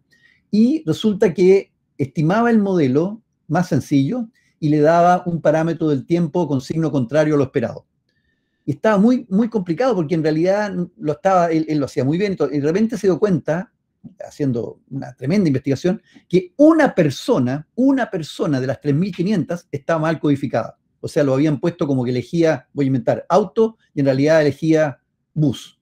y resulta que estimaba el modelo más sencillo y le daba un parámetro del tiempo con signo contrario a lo esperado y estaba muy, muy complicado porque en realidad lo estaba, él, él lo hacía muy bien, y de repente se dio cuenta, haciendo una tremenda investigación, que una persona, una persona de las 3.500 estaba mal codificada. O sea, lo habían puesto como que elegía, voy a inventar, auto, y en realidad elegía bus,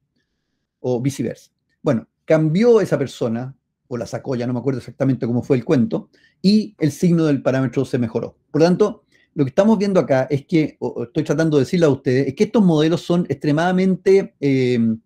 o viceversa. Bueno, cambió esa persona, o la sacó, ya no me acuerdo exactamente cómo fue el cuento, y el signo del parámetro se mejoró. Por lo tanto, lo que estamos viendo acá es que, estoy tratando de decirle a ustedes, es que estos modelos son extremadamente em,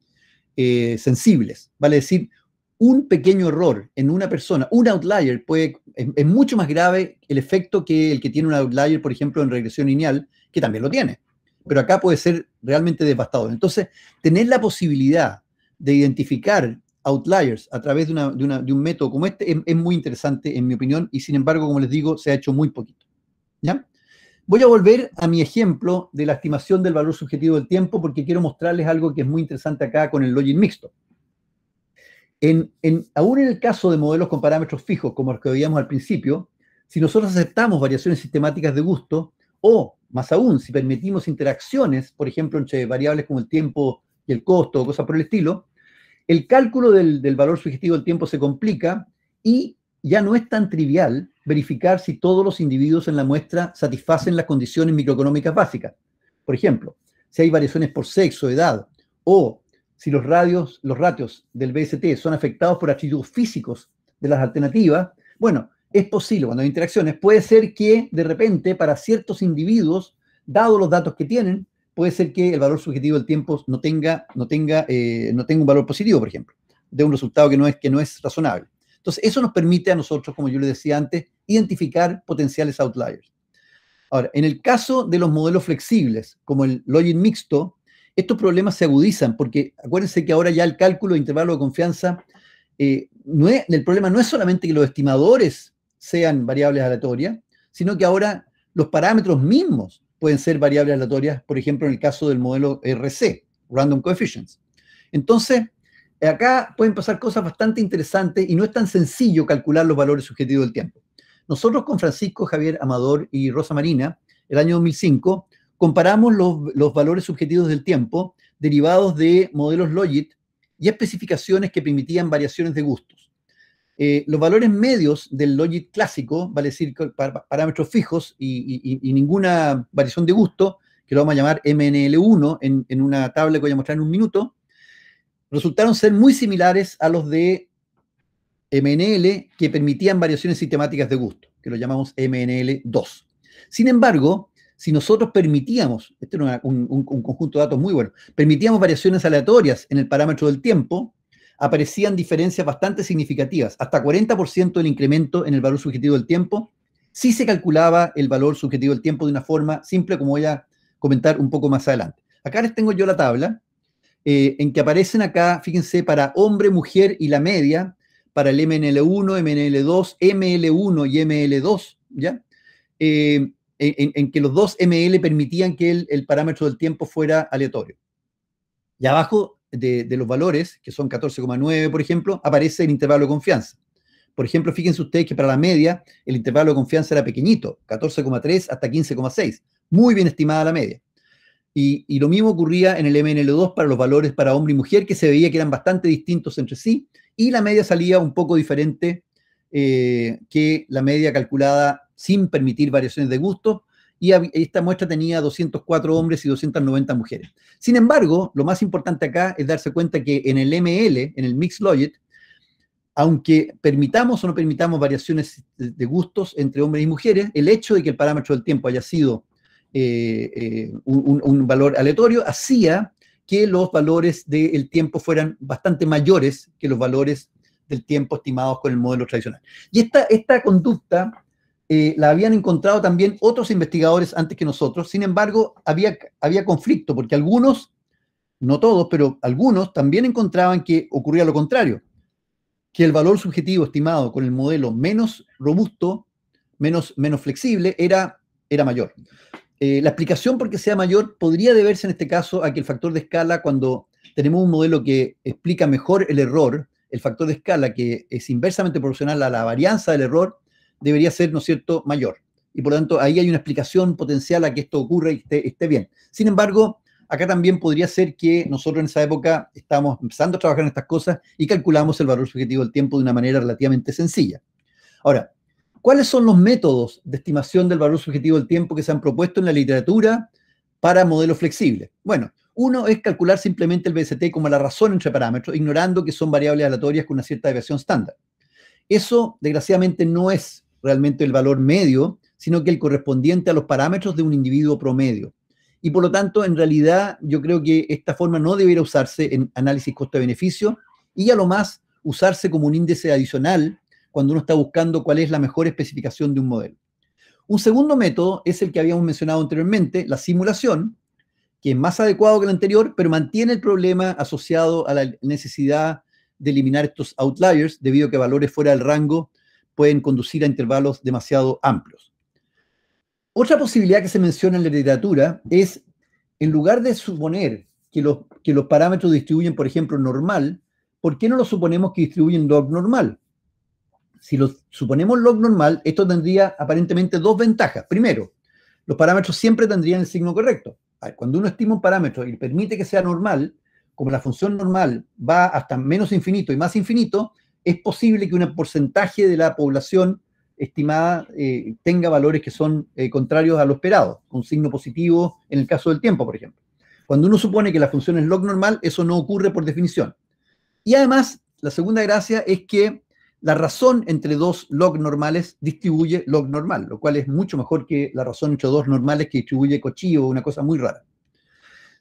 eh, sensibles, vale decir, un pequeño error en una persona, un outlier, puede, es, mucho más grave el efecto que el que tiene un outlier, por ejemplo, en regresión lineal, que también lo tiene. Pero acá puede ser realmente devastador. Entonces, tener la posibilidad de identificar outliers a través de, un método como este es, muy interesante, en mi opinión, y sin embargo, como les digo, se ha hecho muy poquito. ¿Ya? Voy a volver a mi ejemplo de la estimación del valor subjetivo del tiempo porque quiero mostrarles algo que es muy interesante acá con el login mixto. En, aún en el caso de modelos con parámetros fijos, como los que veíamos al principio, si nosotros aceptamos variaciones sistemáticas de gusto, o más aún, si permitimos interacciones, por ejemplo, entre variables como el tiempo y el costo o cosas por el estilo, el cálculo del, del valor subjetivo del tiempo se complica y ya no es tan trivial verificar si todos los individuos en la muestra satisfacen las condiciones microeconómicas básicas. Por ejemplo, si hay variaciones por sexo, edad, o si los, radios, los ratios del BST son afectados por atributos físicos de las alternativas, bueno, es posible cuando hay interacciones. Puede ser que de repente para ciertos individuos, dados los datos que tienen, puede ser que el valor subjetivo del tiempo no tenga, no tenga, eh, no un valor positivo, por ejemplo, de un resultado que no es, que no es razonable. Entonces, eso nos permite a nosotros, como yo le decía antes, identificar potenciales outliers. Ahora, en el caso de los modelos flexibles, como el login mixto, estos problemas se agudizan porque acuérdense que ahora ya el cálculo de intervalo de confianza, eh, no el problema no es solamente que los estimadores sean variables aleatorias, sino que ahora los parámetros mismos pueden ser variables aleatorias, por ejemplo, en el caso del modelo RC, Random Coefficients. Entonces, acá pueden pasar cosas bastante interesantes y no es tan sencillo calcular los valores subjetivos del tiempo. Nosotros con Francisco Javier Amador y Rosa Marina, el año 2005, comparamos los, valores subjetivos del tiempo derivados de modelos Logit y especificaciones que permitían variaciones de gustos. Eh, los valores medios del Logit clásico, vale decir, parámetros fijos y, ninguna variación de gusto, que lo vamos a llamar MNL1 en una tabla que voy a mostrar en un minuto, resultaron ser muy similares a los de MNL que permitían variaciones sistemáticas de gusto, que lo llamamos MNL2. Sin embargo, si nosotros permitíamos, este era un, conjunto de datos muy bueno, permitíamos variaciones aleatorias en el parámetro del tiempo, aparecían diferencias bastante significativas, hasta 40% del incremento en el valor subjetivo del tiempo, si se calculaba el valor subjetivo del tiempo de una forma simple, como voy a comentar un poco más adelante. Acá les tengo yo la tabla, eh, en que aparecen acá, fíjense, para hombre, mujer y la media, para el MNL1, MNL2, ML1 y ML2, ¿ya? Eh, en, que los dos ML permitían que el, parámetro del tiempo fuera aleatorio. Y abajo de, los valores, que son 14,9, por ejemplo, aparece el intervalo de confianza. Por ejemplo, fíjense ustedes que para la media el intervalo de confianza era pequeñito, 14,3 hasta 15,6, muy bien estimada la media. Y, y, lo mismo ocurría en el MNL2 para los valores para hombre y mujer, que se veía que eran bastante distintos entre sí, y la media salía un poco diferente eh, que la media calculada sin permitir variaciones de gusto. Y esta muestra tenía 204 hombres y 290 mujeres. Sin embargo, lo más importante acá es darse cuenta que en el ML, en el Mixed Logit, aunque permitamos o no permitamos variaciones de gustos entre hombres y mujeres, el hecho de que el parámetro del tiempo haya sido eh, eh, un, valor aleatorio hacía que los valores del tiempo fueran bastante mayores que los valores del tiempo estimados con el modelo tradicional. Y esta, esta conducta eh, la habían encontrado también otros investigadores antes que nosotros, sin embargo, había, había conflicto, porque algunos, no todos, pero algunos también encontraban que ocurría lo contrario, que el valor subjetivo estimado con el modelo menos robusto, menos, menos flexible, era, era mayor. Eh, la explicación por qué sea mayor podría deberse en este caso a que el factor de escala, cuando tenemos un modelo que explica mejor el error, el factor de escala que es inversamente proporcional a la varianza del error, debería ser, ¿no es cierto?, mayor. Y por lo tanto, ahí hay una explicación potencial a que esto ocurra y esté, bien. Sin embargo, acá también podría ser que nosotros en esa época estábamos empezando a trabajar en estas cosas y calculamos el valor subjetivo del tiempo de una manera relativamente sencilla. Ahora, ¿Cuáles son los métodos de estimación del valor subjetivo del tiempo que se han propuesto en la literatura para modelos flexibles? Bueno, uno es calcular simplemente el BST como la razón entre parámetros, ignorando que son variables aleatorias con una cierta depresión estándar. Eso, desgraciadamente, no es realmente el valor medio, sino que el correspondiente a los parámetros de un individuo promedio. Y por lo tanto, en realidad, yo creo que esta forma no debería usarse en análisis costo-beneficio y a lo más usarse como un índice adicional cuando uno está buscando cuál es la mejor especificación de un modelo. Un segundo método es el que habíamos mencionado anteriormente, la simulación, que es más adecuado que el anterior, pero mantiene el problema asociado a la necesidad de eliminar estos outliers debido a que valores fuera del rango pueden conducir a intervalos demasiado amplios. Otra posibilidad que se menciona en la literatura es, en lugar de suponer que los, que los parámetros distribuyen, por ejemplo, normal, ¿por qué no lo suponemos que distribuyen log normal? si lo suponemos log normal, esto tendría aparentemente dos ventajas. Primero, los parámetros siempre tendrían el signo correcto. Cuando uno estima un parámetro y permite que sea normal, como la función normal va hasta menos infinito y más infinito, es posible que un porcentaje de la población estimada eh, tenga valores que son eh, contrarios a lo esperado, con signo positivo en el caso del tiempo, por ejemplo. Cuando uno supone que la función es log normal, eso no ocurre por definición. Y además, la segunda gracia es que la razón entre dos log normales distribuye log normal, lo cual es mucho mejor que la razón entre dos normales que distribuye Cochillo, una cosa muy rara.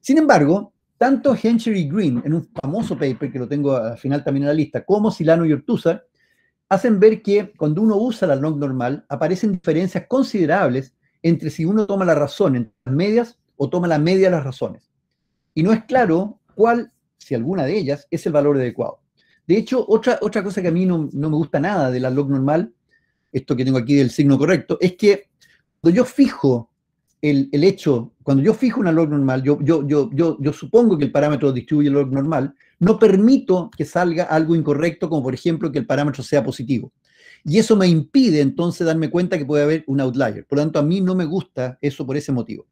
Sin embargo, tanto Henry Green, en un famoso paper que lo tengo al final también en la lista, como Silano y Ortuzar, hacen ver que cuando uno usa la log normal, aparecen diferencias considerables entre si uno toma la razón entre las medias o toma la media de las razones. Y no es claro cuál, si alguna de ellas, es el valor adecuado. De hecho, otra, otra cosa que a mí no, me gusta nada de la log normal, esto que tengo aquí del signo correcto, es que cuando yo fijo el, hecho, cuando yo fijo una log normal, yo, yo, yo, yo, supongo que el parámetro distribuye el log normal, no permito que salga algo incorrecto, como por ejemplo que el parámetro sea positivo. Y eso me impide entonces darme cuenta que puede haber un outlier. Por lo tanto, a mí no me gusta eso por ese motivo.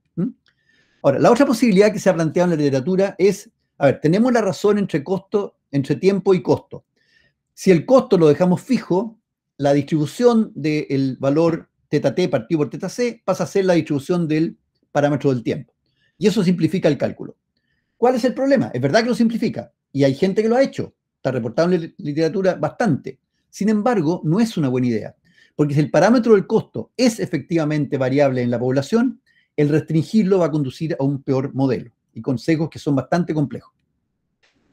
Ahora, la otra posibilidad que se ha planteado en la literatura es, a ver, tenemos la razón entre costo entre tiempo y costo. Si el costo lo dejamos fijo, la distribución del valor teta t partido por teta c pasa a ser la distribución del parámetro del tiempo. Y eso simplifica el cálculo. ¿Cuál es el problema? Es verdad que lo simplifica y hay gente que lo ha hecho. Está reportado en la literatura bastante. Sin embargo, no es una buena idea, porque si el parámetro del costo es efectivamente variable en la población, el restringirlo va a conducir a un peor modelo y consejos que son bastante complejos.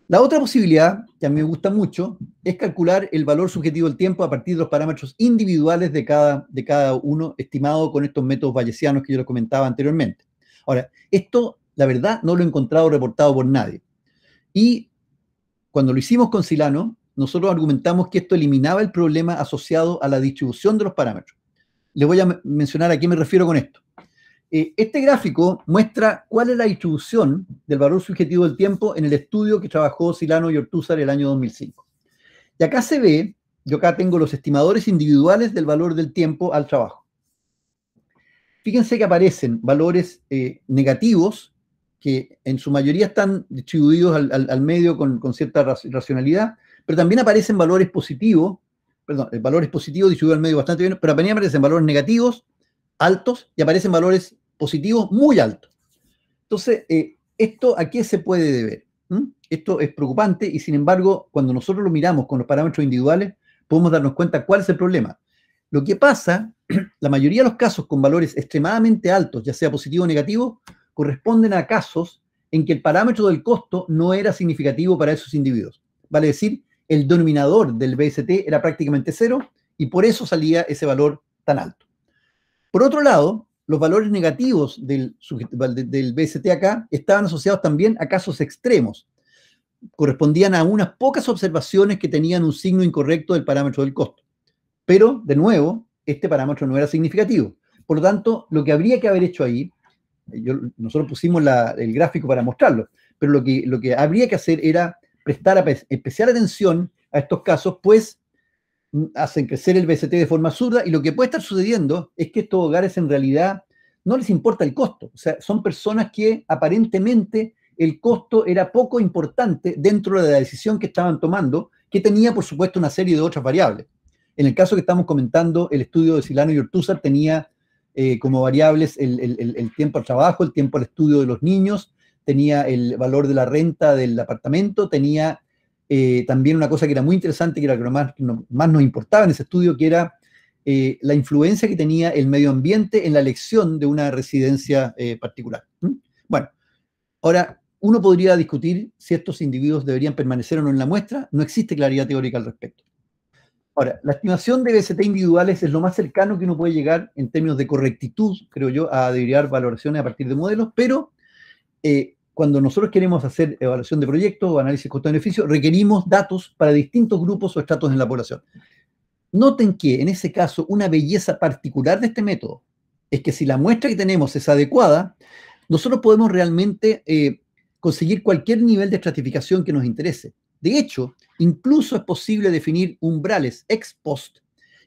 La otra posibilidad, que a mí me gusta mucho, es calcular el valor subjetivo del tiempo a partir de los parámetros individuales de cada, de cada uno, estimado con estos métodos bayesianos que yo les comentaba anteriormente. Ahora, esto, la verdad, no lo he encontrado reportado por nadie. Y cuando lo hicimos con Silano, nosotros argumentamos que esto eliminaba el problema asociado a la distribución de los parámetros. Les voy a mencionar a qué me refiero con esto. Eh, este gráfico muestra cuál es la distribución del valor subjetivo del tiempo en el estudio que trabajó Silano y Ortúzar el año 2005. Y acá se ve, yo acá tengo los estimadores individuales del valor del tiempo al trabajo. Fíjense que aparecen valores eh, negativos, que en su mayoría están distribuidos al, medio con, con cierta racionalidad, pero también aparecen valores positivos, perdón, eh, valores positivos distribuidos al medio bastante bien, pero también aparecen valores negativos, altos, y aparecen valores positivos muy altos. Entonces, eh, ¿esto a qué se puede deber? Esto es preocupante y sin embargo, cuando nosotros lo miramos con los parámetros individuales, podemos darnos cuenta cuál es el problema. Lo que pasa, la mayoría de los casos con valores extremadamente altos, ya sea positivo o negativo, corresponden a casos en que el parámetro del costo no era significativo para esos individuos. Vale decir, el denominador del BST era prácticamente cero y por eso salía ese valor tan alto. Por otro lado, los valores negativos del, del BST acá estaban asociados también a casos extremos. Correspondían a unas pocas observaciones que tenían un signo incorrecto del parámetro del costo. Pero, de nuevo, este parámetro no era significativo. Por lo tanto, lo que habría que haber hecho ahí, nosotros pusimos el gráfico para mostrarlo, pero lo que, lo que habría que hacer era prestar especial atención a estos casos, pues hacen crecer el BCT de forma absurda y lo que puede estar sucediendo es que estos hogares en realidad no les importa el costo. O sea, son personas que aparentemente el costo era poco importante dentro de la decisión que estaban tomando, que tenía por supuesto una serie de otras variables. En el caso que estamos comentando, el estudio de Silano y Ortúzar tenía eh, como variables el, el, tiempo al trabajo, el tiempo al estudio de los niños, tenía el valor de la renta del apartamento, tenía eh, también una cosa que era muy interesante, que era lo que más, nos importaba en ese estudio, que era eh, la influencia que tenía el medio ambiente en la elección de una residencia eh, particular. Bueno, ahora uno podría discutir si estos individuos deberían permanecer o no en la muestra, no existe claridad teórica al respecto. Ahora, la estimación de BCT individuales es lo más cercano que uno puede llegar en términos de correctitud, creo yo, a derivar valoraciones a partir de modelos, pero cuando nosotros queremos hacer evaluación de proyectos o análisis costo-beneficio, requerimos datos para distintos grupos o estratos en la población. Noten que en ese caso una belleza particular de este método es que si la muestra que tenemos es adecuada, nosotros podemos realmente eh, conseguir cualquier nivel de estratificación que nos interese. De hecho, incluso es posible definir umbrales ex post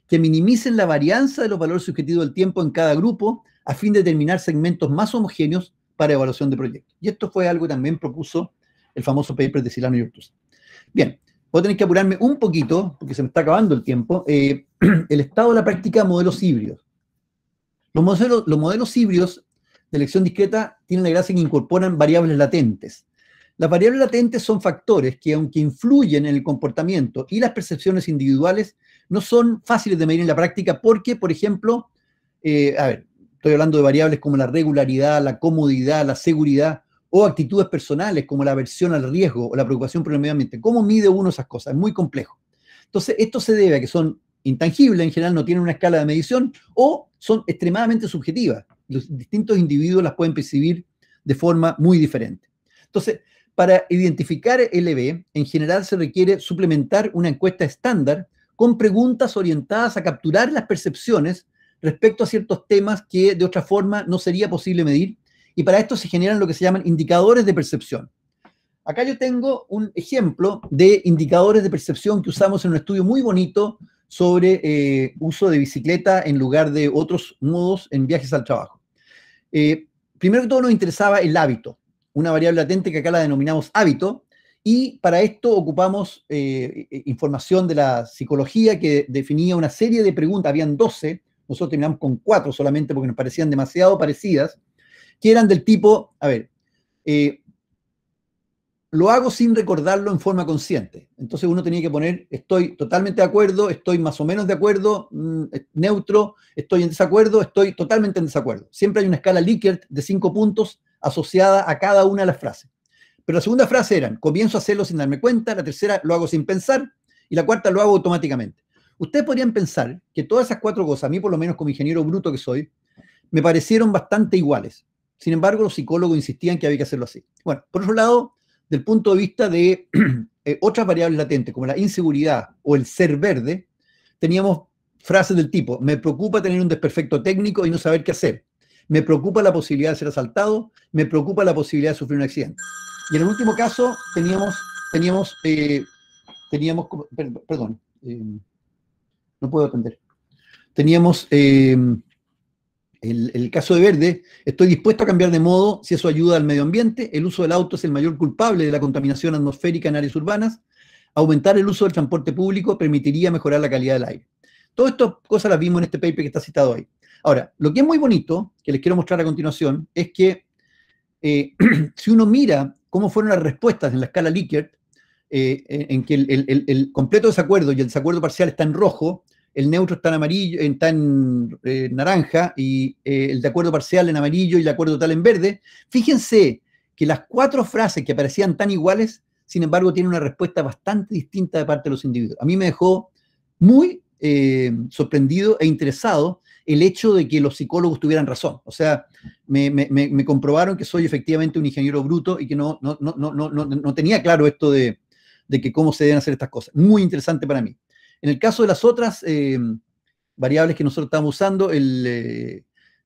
que minimicen la varianza de los valores subjetivos del tiempo en cada grupo a fin de determinar segmentos más homogéneos para evaluación de proyectos. Y esto fue algo que también propuso el famoso paper de Silano y Bien, voy a tener que apurarme un poquito, porque se me está acabando el tiempo, eh, el estado de la práctica de modelos híbridos. Los modelos, los modelos híbridos de elección discreta tienen la gracia que incorporan variables latentes. Las variables latentes son factores que, aunque influyen en el comportamiento y las percepciones individuales, no son fáciles de medir en la práctica porque, por ejemplo, eh, a ver, Estoy hablando de variables como la regularidad, la comodidad, la seguridad o actitudes personales como la aversión al riesgo o la preocupación por el medio ambiente. ¿Cómo mide uno esas cosas? Es muy complejo. Entonces, esto se debe a que son intangibles, en general no tienen una escala de medición o son extremadamente subjetivas. Los distintos individuos las pueden percibir de forma muy diferente. Entonces, para identificar el e en general se requiere suplementar una encuesta estándar con preguntas orientadas a capturar las percepciones respecto a ciertos temas que de otra forma no sería posible medir. Y para esto se generan lo que se llaman indicadores de percepción. Acá yo tengo un ejemplo de indicadores de percepción que usamos en un estudio muy bonito sobre eh, uso de bicicleta en lugar de otros modos en viajes al trabajo. Eh, primero que todo nos interesaba el hábito, una variable latente que acá la denominamos hábito, y para esto ocupamos eh, información de la psicología que definía una serie de preguntas, habían 12, nosotros terminamos con cuatro solamente porque nos parecían demasiado parecidas, que eran del tipo, a ver, eh, lo hago sin recordarlo en forma consciente. Entonces uno tenía que poner, estoy totalmente de acuerdo, estoy más o menos de acuerdo, mm, neutro, estoy en desacuerdo, estoy totalmente en desacuerdo. Siempre hay una escala Likert de cinco puntos asociada a cada una de las frases. Pero la segunda frase eran, comienzo a hacerlo sin darme cuenta, la tercera lo hago sin pensar y la cuarta lo hago automáticamente. Ustedes podrían pensar que todas esas cuatro cosas, a mí por lo menos como ingeniero bruto que soy, me parecieron bastante iguales. Sin embargo, los psicólogos insistían que había que hacerlo así. Bueno, por otro lado, del punto de vista de eh, otras variables latentes, como la inseguridad o el ser verde, teníamos frases del tipo, me preocupa tener un desperfecto técnico y no saber qué hacer. Me preocupa la posibilidad de ser asaltado, me preocupa la posibilidad de sufrir un accidente. Y en el último caso teníamos, teníamos, eh, teníamos, perdón, em, no puedo atender. Teníamos eh, el, caso de Verde, estoy dispuesto a cambiar de modo si eso ayuda al medio ambiente, el uso del auto es el mayor culpable de la contaminación atmosférica en áreas urbanas, aumentar el uso del transporte público permitiría mejorar la calidad del aire. Todas estas cosas las vimos en este paper que está citado ahí. Ahora, lo que es muy bonito, que les quiero mostrar a continuación, es que eh, si uno mira cómo fueron las respuestas en la escala Likert, eh, en que el, el, completo desacuerdo y el desacuerdo parcial está en rojo, el neutro está en amarillo, está en eh, naranja y eh, el de acuerdo parcial en amarillo y el de acuerdo total en verde. Fíjense que las cuatro frases que aparecían tan iguales, sin embargo, tienen una respuesta bastante distinta de parte de los individuos. A mí me dejó muy eh, sorprendido e interesado el hecho de que los psicólogos tuvieran razón. O sea, me, comprobaron que soy efectivamente un ingeniero bruto y que no, no, no, no tenía claro esto de, de que cómo se deben hacer estas cosas. Muy interesante para mí. En el caso de las otras eh, variables que nosotros estamos usando, eh,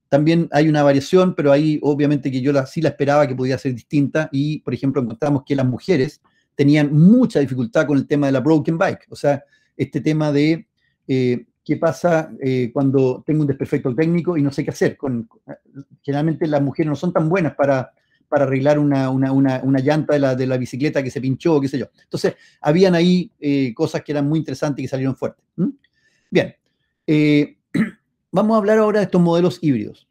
también hay una variación, pero ahí obviamente que yo sí la esperaba que podía ser distinta y, por ejemplo, encontramos que las mujeres tenían mucha dificultad con el tema de la broken bike, o sea, este tema de eh, qué pasa cuando tengo un desperfecto técnico y no sé qué hacer. generalmente las mujeres no son tan buenas para para arreglar una, llanta de la, bicicleta que se pinchó, qué sé yo. Entonces, habían ahí eh, cosas que eran muy interesantes y que salieron fuertes. Bien, eh, vamos a hablar ahora de estos modelos híbridos.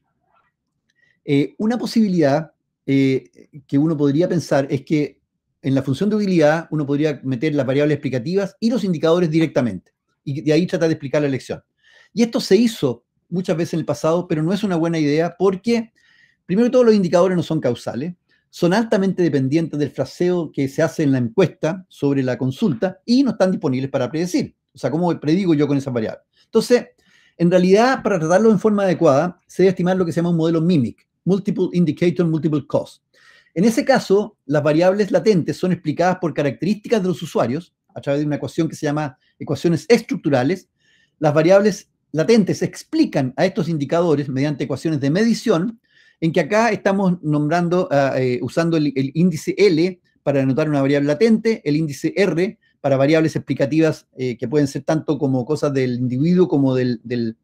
Eh, una posibilidad que uno podría pensar es que en la función de utilidad uno podría meter las variables explicativas y los indicadores directamente, y de ahí tratar de explicar la elección. Y esto se hizo muchas veces en el pasado, pero no es una buena idea porque Primero que todo, los indicadores no son causales, son altamente dependientes del fraseo que se hace en la encuesta sobre la consulta y no están disponibles para predecir. O sea, ¿cómo predigo yo con esa variables? Entonces, en realidad, para tratarlo en forma adecuada, se debe estimar lo que se llama un modelo MIMIC, Multiple Indicator, Multiple Cause. En ese caso, las variables latentes son explicadas por características de los usuarios a través de una ecuación que se llama ecuaciones estructurales. Las variables latentes explican a estos indicadores mediante ecuaciones de medición en que acá estamos nombrando, ah, eh, usando el, índice L para anotar una variable latente, el índice R para variables explicativas eh, que pueden ser tanto como cosas del individuo como del, del,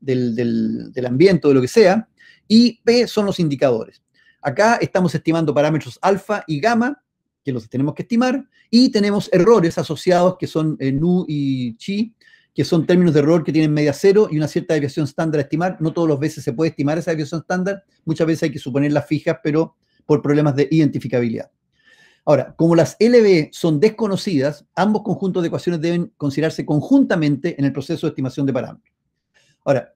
del, del, ambiente o de lo que sea, y P son los indicadores. Acá estamos estimando parámetros alfa y gamma, que los tenemos que estimar, y tenemos errores asociados que son eh, nu y chi, que son términos de error que tienen media cero y una cierta desviación estándar a estimar. No todos los veces se puede estimar esa desviación estándar, muchas veces hay que suponerlas fijas, pero por problemas de identificabilidad. Ahora, como las LB son desconocidas, ambos conjuntos de ecuaciones deben considerarse conjuntamente en el proceso de estimación de parámetros. Ahora,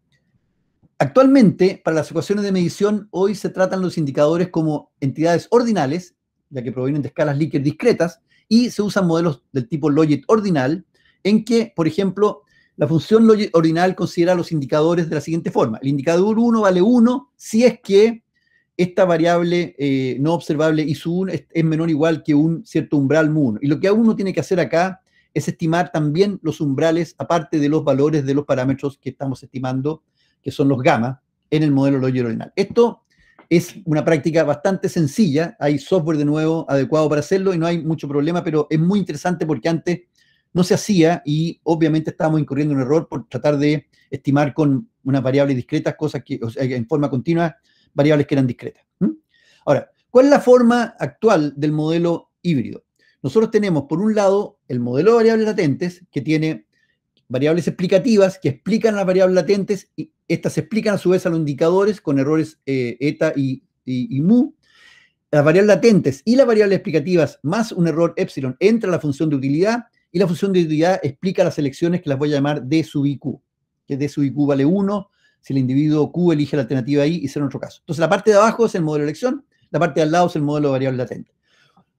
actualmente, para las ecuaciones de medición, hoy se tratan los indicadores como entidades ordinales, ya que provienen de escalas Likert discretas, y se usan modelos del tipo Logit ordinal, en que, por ejemplo, la función ordinal considera los indicadores de la siguiente forma. El indicador 1 vale 1 si es que esta variable eh, no observable y 1 es, menor o igual que un cierto umbral mu 1. Y lo que uno tiene que hacer acá es estimar también los umbrales, aparte de los valores de los parámetros que estamos estimando, que son los gamma, en el modelo logic ordinal. Esto es una práctica bastante sencilla, hay software de nuevo adecuado para hacerlo y no hay mucho problema, pero es muy interesante porque antes no se hacía y obviamente estábamos incurriendo en un error por tratar de estimar con unas variables discretas cosas que, en forma continua, variables que eran discretas. Ahora, ¿cuál es la forma actual del modelo híbrido? Nosotros tenemos, por un lado, el modelo de variables latentes, que tiene variables explicativas que explican las variables latentes, y estas se explican a su vez a los indicadores con errores eh, eta y, y, mu. Las variables latentes y las variables explicativas más un error epsilon entra a la función de utilidad y la función de utilidad explica las elecciones que las voy a llamar D sub IQ, que D sub IQ vale 1 si el individuo Q elige la alternativa I y será otro caso. Entonces, la parte de abajo es el modelo de elección, la parte de al lado es el modelo de variable latente.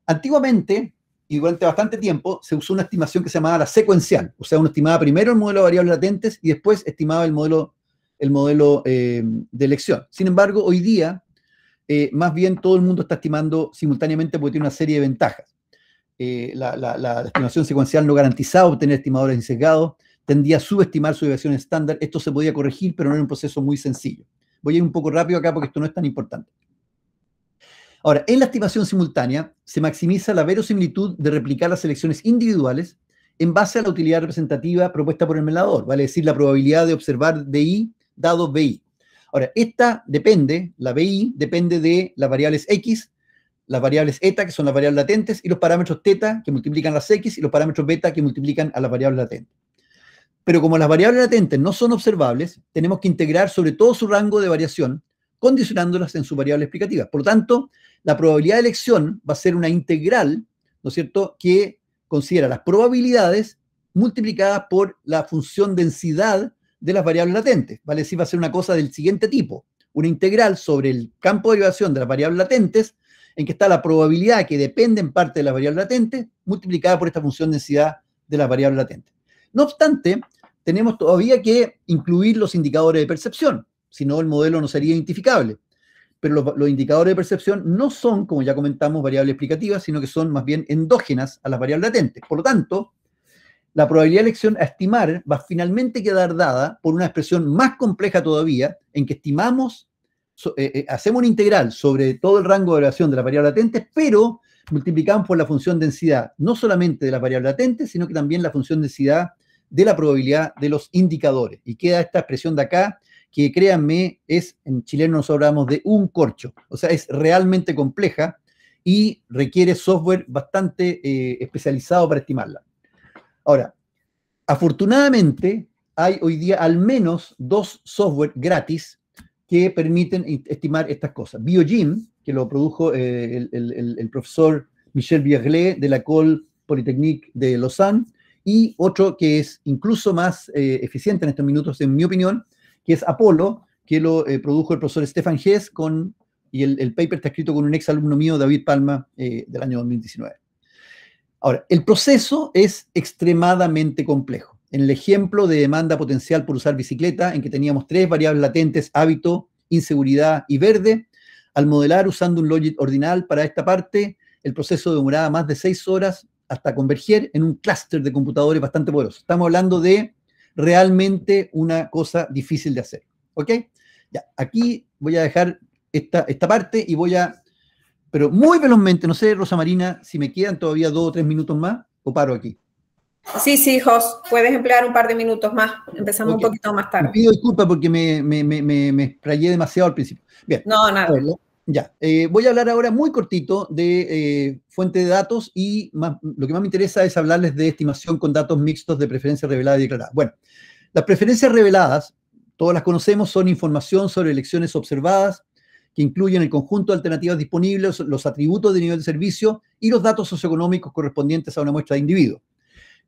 Antiguamente, y durante bastante tiempo, se usó una estimación que se llamaba la secuencial, o sea, uno estimaba primero el modelo de variables latentes y después estimaba el modelo, el modelo eh, de elección. Sin embargo, hoy día, eh, más bien todo el mundo está estimando simultáneamente porque tiene una serie de ventajas. Eh, la, estimación secuencial no garantizaba obtener estimadores sesgados, tendía a subestimar su deviación estándar. Esto se podía corregir, pero no era un proceso muy sencillo. Voy a ir un poco rápido acá porque esto no es tan importante. Ahora, en la estimación simultánea se maximiza la verosimilitud de replicar las elecciones individuales en base a la utilidad representativa propuesta por el melador, vale decir, la probabilidad de observar DI dado BI. Ahora, esta depende, la BI depende de las variables X, las variables eta, que son las variables latentes, y los parámetros teta, que multiplican las x, y los parámetros beta, que multiplican a las variables latentes. Pero como las variables latentes no son observables, tenemos que integrar sobre todo su rango de variación, condicionándolas en su variable explicativa. Por lo tanto, la probabilidad de elección va a ser una integral, ¿no es cierto?, que considera las probabilidades multiplicadas por la función densidad de las variables latentes. ¿Vale? Decir, va a ser una cosa del siguiente tipo. Una integral sobre el campo de derivación de las variables latentes en que está la probabilidad que depende en parte de la variable latente multiplicada por esta función densidad de la variable latente. No obstante, tenemos todavía que incluir los indicadores de percepción, si no el modelo no sería identificable. Pero los, indicadores de percepción no son, como ya comentamos, variables explicativas, sino que son más bien endógenas a las variables latentes. Por lo tanto, la probabilidad de elección a estimar va a finalmente quedar dada por una expresión más compleja todavía, en que estimamos eh, eh, hacemos una integral sobre todo el rango de variación de la variable latente pero multiplicamos por la función densidad, no solamente de la variable latente sino que también la función densidad de la probabilidad de los indicadores. Y queda esta expresión de acá, que créanme, es, en chileno nos hablamos de un corcho, o sea, es realmente compleja y requiere software bastante eh, especializado para estimarla. Ahora, afortunadamente hay hoy día al menos dos software gratis que permiten estimar estas cosas. BioGIM, que lo produjo eh, el, profesor Michel Viaglé de la Col Polytechnique de Lausanne, y otro que es incluso más eh, eficiente en estos minutos, en mi opinión, que es Apolo, que lo eh, produjo el profesor Stefan Hess con, y el, el, paper está escrito con un ex alumno mío, David Palma, del año 2019. Ahora, el proceso es extremadamente complejo en el ejemplo de demanda potencial por usar bicicleta, en que teníamos tres variables latentes, hábito, inseguridad y verde, al modelar usando un logit ordinal para esta parte, el proceso demoraba más de seis horas hasta converger en un clúster de computadores bastante poderoso. Estamos hablando de realmente una cosa difícil de hacer. ¿Ok? Ya, aquí voy a dejar esta, esta parte y voy a, pero muy velozmente, no sé, Rosa Marina, si me quedan todavía dos o tres minutos más, o paro aquí. Sí, sí, Jos, puedes emplear un par de minutos más. Empezamos un poquito más tarde. Pido disculpas porque me, me, me, me, demasiado al principio. Bien. No, nada. ya. Eh, voy a hablar ahora muy cortito de eh, fuente de datos y lo que más me interesa es hablarles de estimación con datos mixtos de preferencias reveladas y declaradas. Bueno, las preferencias reveladas, todas las conocemos, son información sobre elecciones observadas que incluyen el conjunto de alternativas disponibles, los atributos de nivel de servicio y los datos socioeconómicos correspondientes a una muestra de individuos.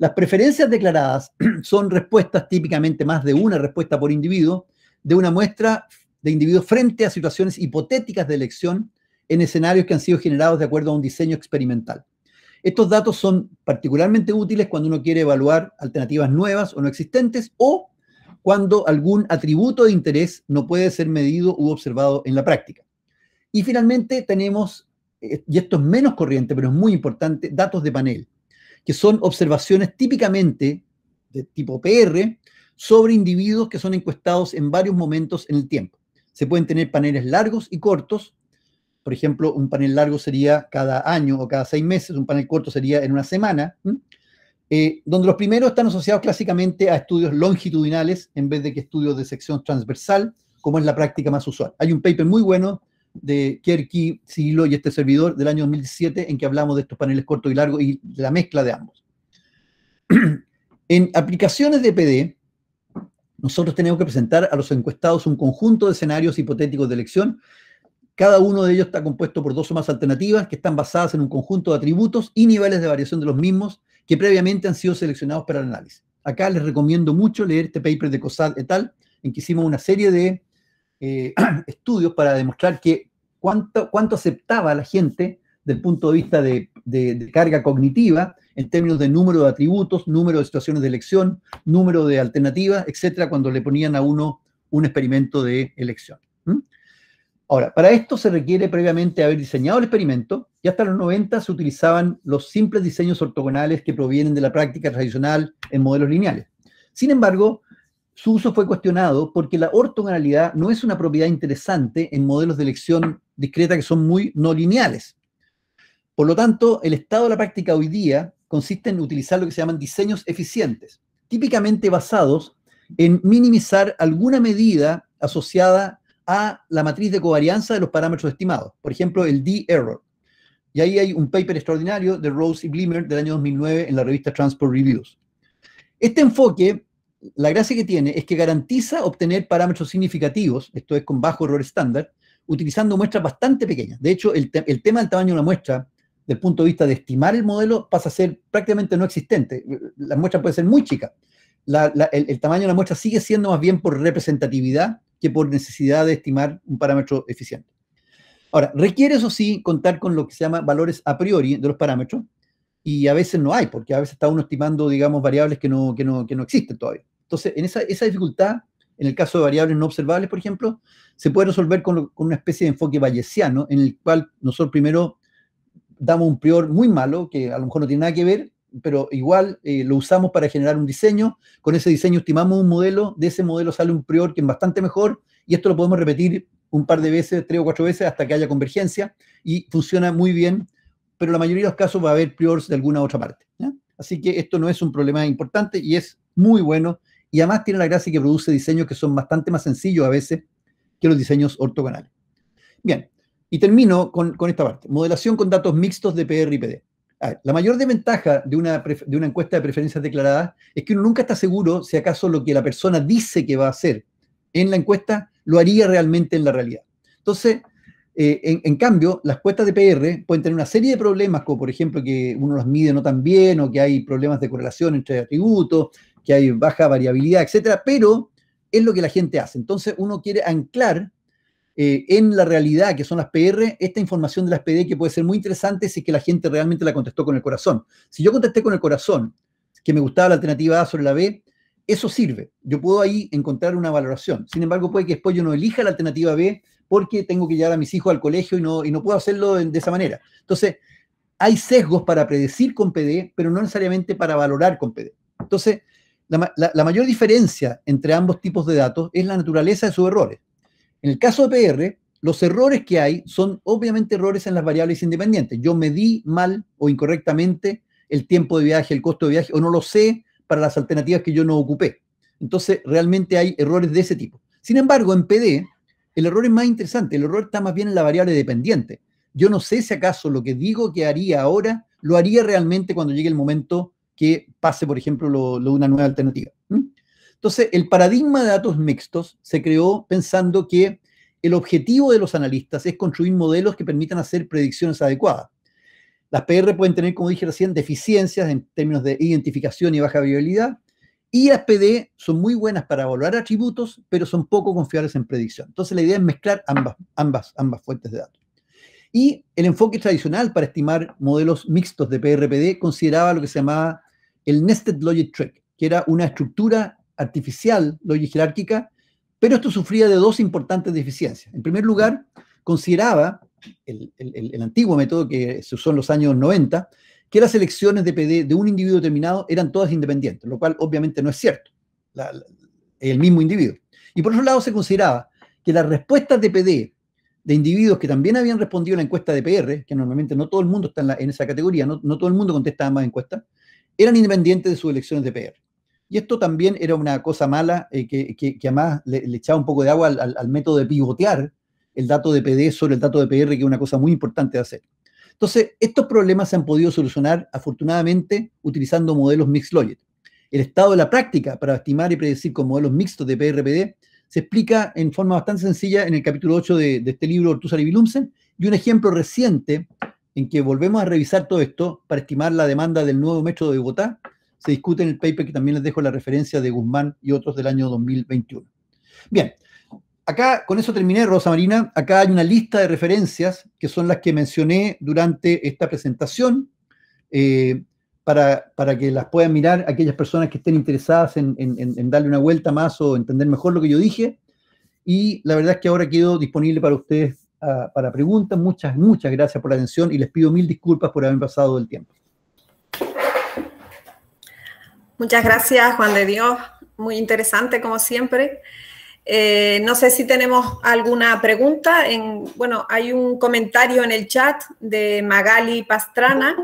Las preferencias declaradas son respuestas típicamente más de una respuesta por individuo de una muestra de individuos frente a situaciones hipotéticas de elección en escenarios que han sido generados de acuerdo a un diseño experimental. Estos datos son particularmente útiles cuando uno quiere evaluar alternativas nuevas o no existentes o cuando algún atributo de interés no puede ser medido u observado en la práctica. Y finalmente tenemos, eh, y esto es menos corriente, pero es muy importante, datos de panel que son observaciones típicamente de tipo PR sobre individuos que son encuestados en varios momentos en el tiempo. Se pueden tener paneles largos y cortos. Por ejemplo, un panel largo sería cada año o cada seis meses, un panel corto sería en una semana, eh, donde los primeros están asociados clásicamente a estudios longitudinales en vez de que estudios de sección transversal, como es la práctica más usual. Hay un paper muy bueno de Kierky Siglo y este servidor del año 2017, en que hablamos de estos paneles cortos y largos y la mezcla de ambos. en aplicaciones de PD, nosotros tenemos que presentar a los encuestados un conjunto de escenarios hipotéticos de elección. Cada uno de ellos está compuesto por dos o más alternativas que están basadas en un conjunto de atributos y niveles de variación de los mismos que previamente han sido seleccionados para el análisis. Acá les recomiendo mucho leer este paper de COSAD et al, en que hicimos una serie de eh, estudios para demostrar que cuánto, aceptaba la gente del punto de vista de, carga cognitiva, en términos de número de atributos, número de situaciones de elección, número de alternativas, etcétera, cuando le ponían a uno un experimento de elección. Ahora, para esto se requiere previamente haber diseñado el experimento, y hasta los 90 se utilizaban los simples diseños ortogonales que provienen de la práctica tradicional en modelos lineales. Sin embargo, su uso fue cuestionado porque la ortogonalidad no es una propiedad interesante en modelos de elección discreta que son muy no lineales. Por lo tanto, el estado de la práctica hoy día consiste en utilizar lo que se llaman diseños eficientes, típicamente basados en minimizar alguna medida asociada a la matriz de covarianza de los parámetros estimados, por ejemplo, el D-error. Y ahí hay un paper extraordinario de Rose y Blimmer del año 2009 en la revista Transport Reviews. Este enfoque la gracia que tiene es que garantiza obtener parámetros significativos, esto es con bajo error estándar, utilizando muestras bastante pequeñas. De hecho, el, tema del tamaño de la muestra, del punto de vista de estimar el modelo, pasa a ser prácticamente no existente. La muestra puede ser muy chica. el, tamaño de la muestra sigue siendo más bien por representatividad que por necesidad de estimar un parámetro eficiente. Ahora, requiere eso sí contar con lo que se llama valores a priori de los parámetros, y a veces no hay, porque a veces está uno estimando, digamos, variables que no, que no existen todavía. Entonces, en esa, esa dificultad, en el caso de variables no observables, por ejemplo, se puede resolver con, con una especie de enfoque bayesiano, en el cual nosotros primero damos un prior muy malo, que a lo mejor no tiene nada que ver, pero igual eh, lo usamos para generar un diseño, con ese diseño estimamos un modelo, de ese modelo sale un prior que es bastante mejor, y esto lo podemos repetir un par de veces, tres o cuatro veces, hasta que haya convergencia, y funciona muy bien, pero la mayoría de los casos va a haber priors de alguna otra parte. Así que esto no es un problema importante y es muy bueno y además tiene la gracia que produce diseños que son bastante más sencillos a veces que los diseños ortogonales. Bien, y termino con, esta parte, modelación con datos mixtos de PR y PD. la mayor desventaja de una, encuesta de preferencias declaradas es que uno nunca está seguro si acaso lo que la persona dice que va a hacer en la encuesta lo haría realmente en la realidad. Entonces, eh, en, cambio, las encuestas de PR pueden tener una serie de problemas, como por ejemplo que uno las mide no tan bien o que hay problemas de correlación entre atributos, que hay baja variabilidad, etcétera, pero es lo que la gente hace. Entonces uno quiere anclar eh, en la realidad, que son las PR, esta información de las PD que puede ser muy interesante si es que la gente realmente la contestó con el corazón. Si yo contesté con el corazón que me gustaba la alternativa A sobre la B, eso sirve. Yo puedo ahí encontrar una valoración. Sin embargo, puede que después yo no elija la alternativa B porque tengo que llevar a mis hijos al colegio y no, y no puedo hacerlo de esa manera. Entonces, hay sesgos para predecir con PD, pero no necesariamente para valorar con PD. Entonces, la, mayor diferencia entre ambos tipos de datos es la naturaleza de sus errores. En el caso de PR, los errores que hay son obviamente errores en las variables independientes. Yo medí mal o incorrectamente el tiempo de viaje, el costo de viaje, o no lo sé para las alternativas que yo no ocupé. Entonces, realmente hay errores de ese tipo. Sin embargo, en PD, el error es más interesante, el error está más bien en la variable dependiente. Yo no sé si acaso lo que digo que haría ahora lo haría realmente cuando llegue el momento que pase, por ejemplo, lo, de una nueva alternativa. Entonces, el paradigma de datos mixtos se creó pensando que el objetivo de los analistas es construir modelos que permitan hacer predicciones adecuadas. Las PR pueden tener, como dije recién, deficiencias en términos de identificación y baja viabilidad, y las PD son muy buenas para evaluar atributos, pero son poco confiables en predicción. Entonces, la idea es mezclar ambas fuentes de datos. Y el enfoque tradicional para estimar modelos mixtos de PRPD consideraba lo que se llamaba el nested logic track, que era una estructura artificial logic jerárquica, pero esto sufría de dos importantes deficiencias. En primer lugar, consideraba el, antiguo método que se usó en los años 90, que las elecciones de PD de un individuo determinado eran todas independientes, lo cual obviamente no es cierto, el mismo individuo. Y por otro lado se consideraba que las respuestas de PD de individuos que también habían respondido a la encuesta de PR, que normalmente no todo el mundo está en, esa categoría, no, todo el mundo contestaba más encuestas, eran independientes de sus elecciones de PR. Y esto también era una cosa mala eh, que, que, además le, echaba un poco de agua al, método de pivotear el dato de PD sobre el dato de PR, que es una cosa muy importante de hacer. Entonces, estos problemas se han podido solucionar afortunadamente utilizando modelos mixed logit. El estado de la práctica para estimar y predecir con modelos mixtos de PRPD se explica en forma bastante sencilla en el capítulo 8 de, este libro, Ortuzar y Bilumsen, y un ejemplo reciente en que volvemos a revisar todo esto para estimar la demanda del nuevo metro de Bogotá, se discute en el paper que también les dejo la referencia de Guzmán y otros del año 2021. Bien, acá con eso terminé, Rosa Marina. Acá hay una lista de referencias que son las que mencioné durante esta presentación. Eh, para, que las puedan mirar aquellas personas que estén interesadas en, darle una vuelta más o entender mejor lo que yo dije. Y la verdad es que ahora quedo disponible para ustedes ah, para preguntas. Muchas, muchas gracias por la atención y les pido mil disculpas por haber pasado el tiempo. Muchas gracias, Juan de Dios. Muy interesante, como siempre. Eh, no sé si tenemos alguna pregunta. bueno, hay un comentario en el chat de Magali Pastrana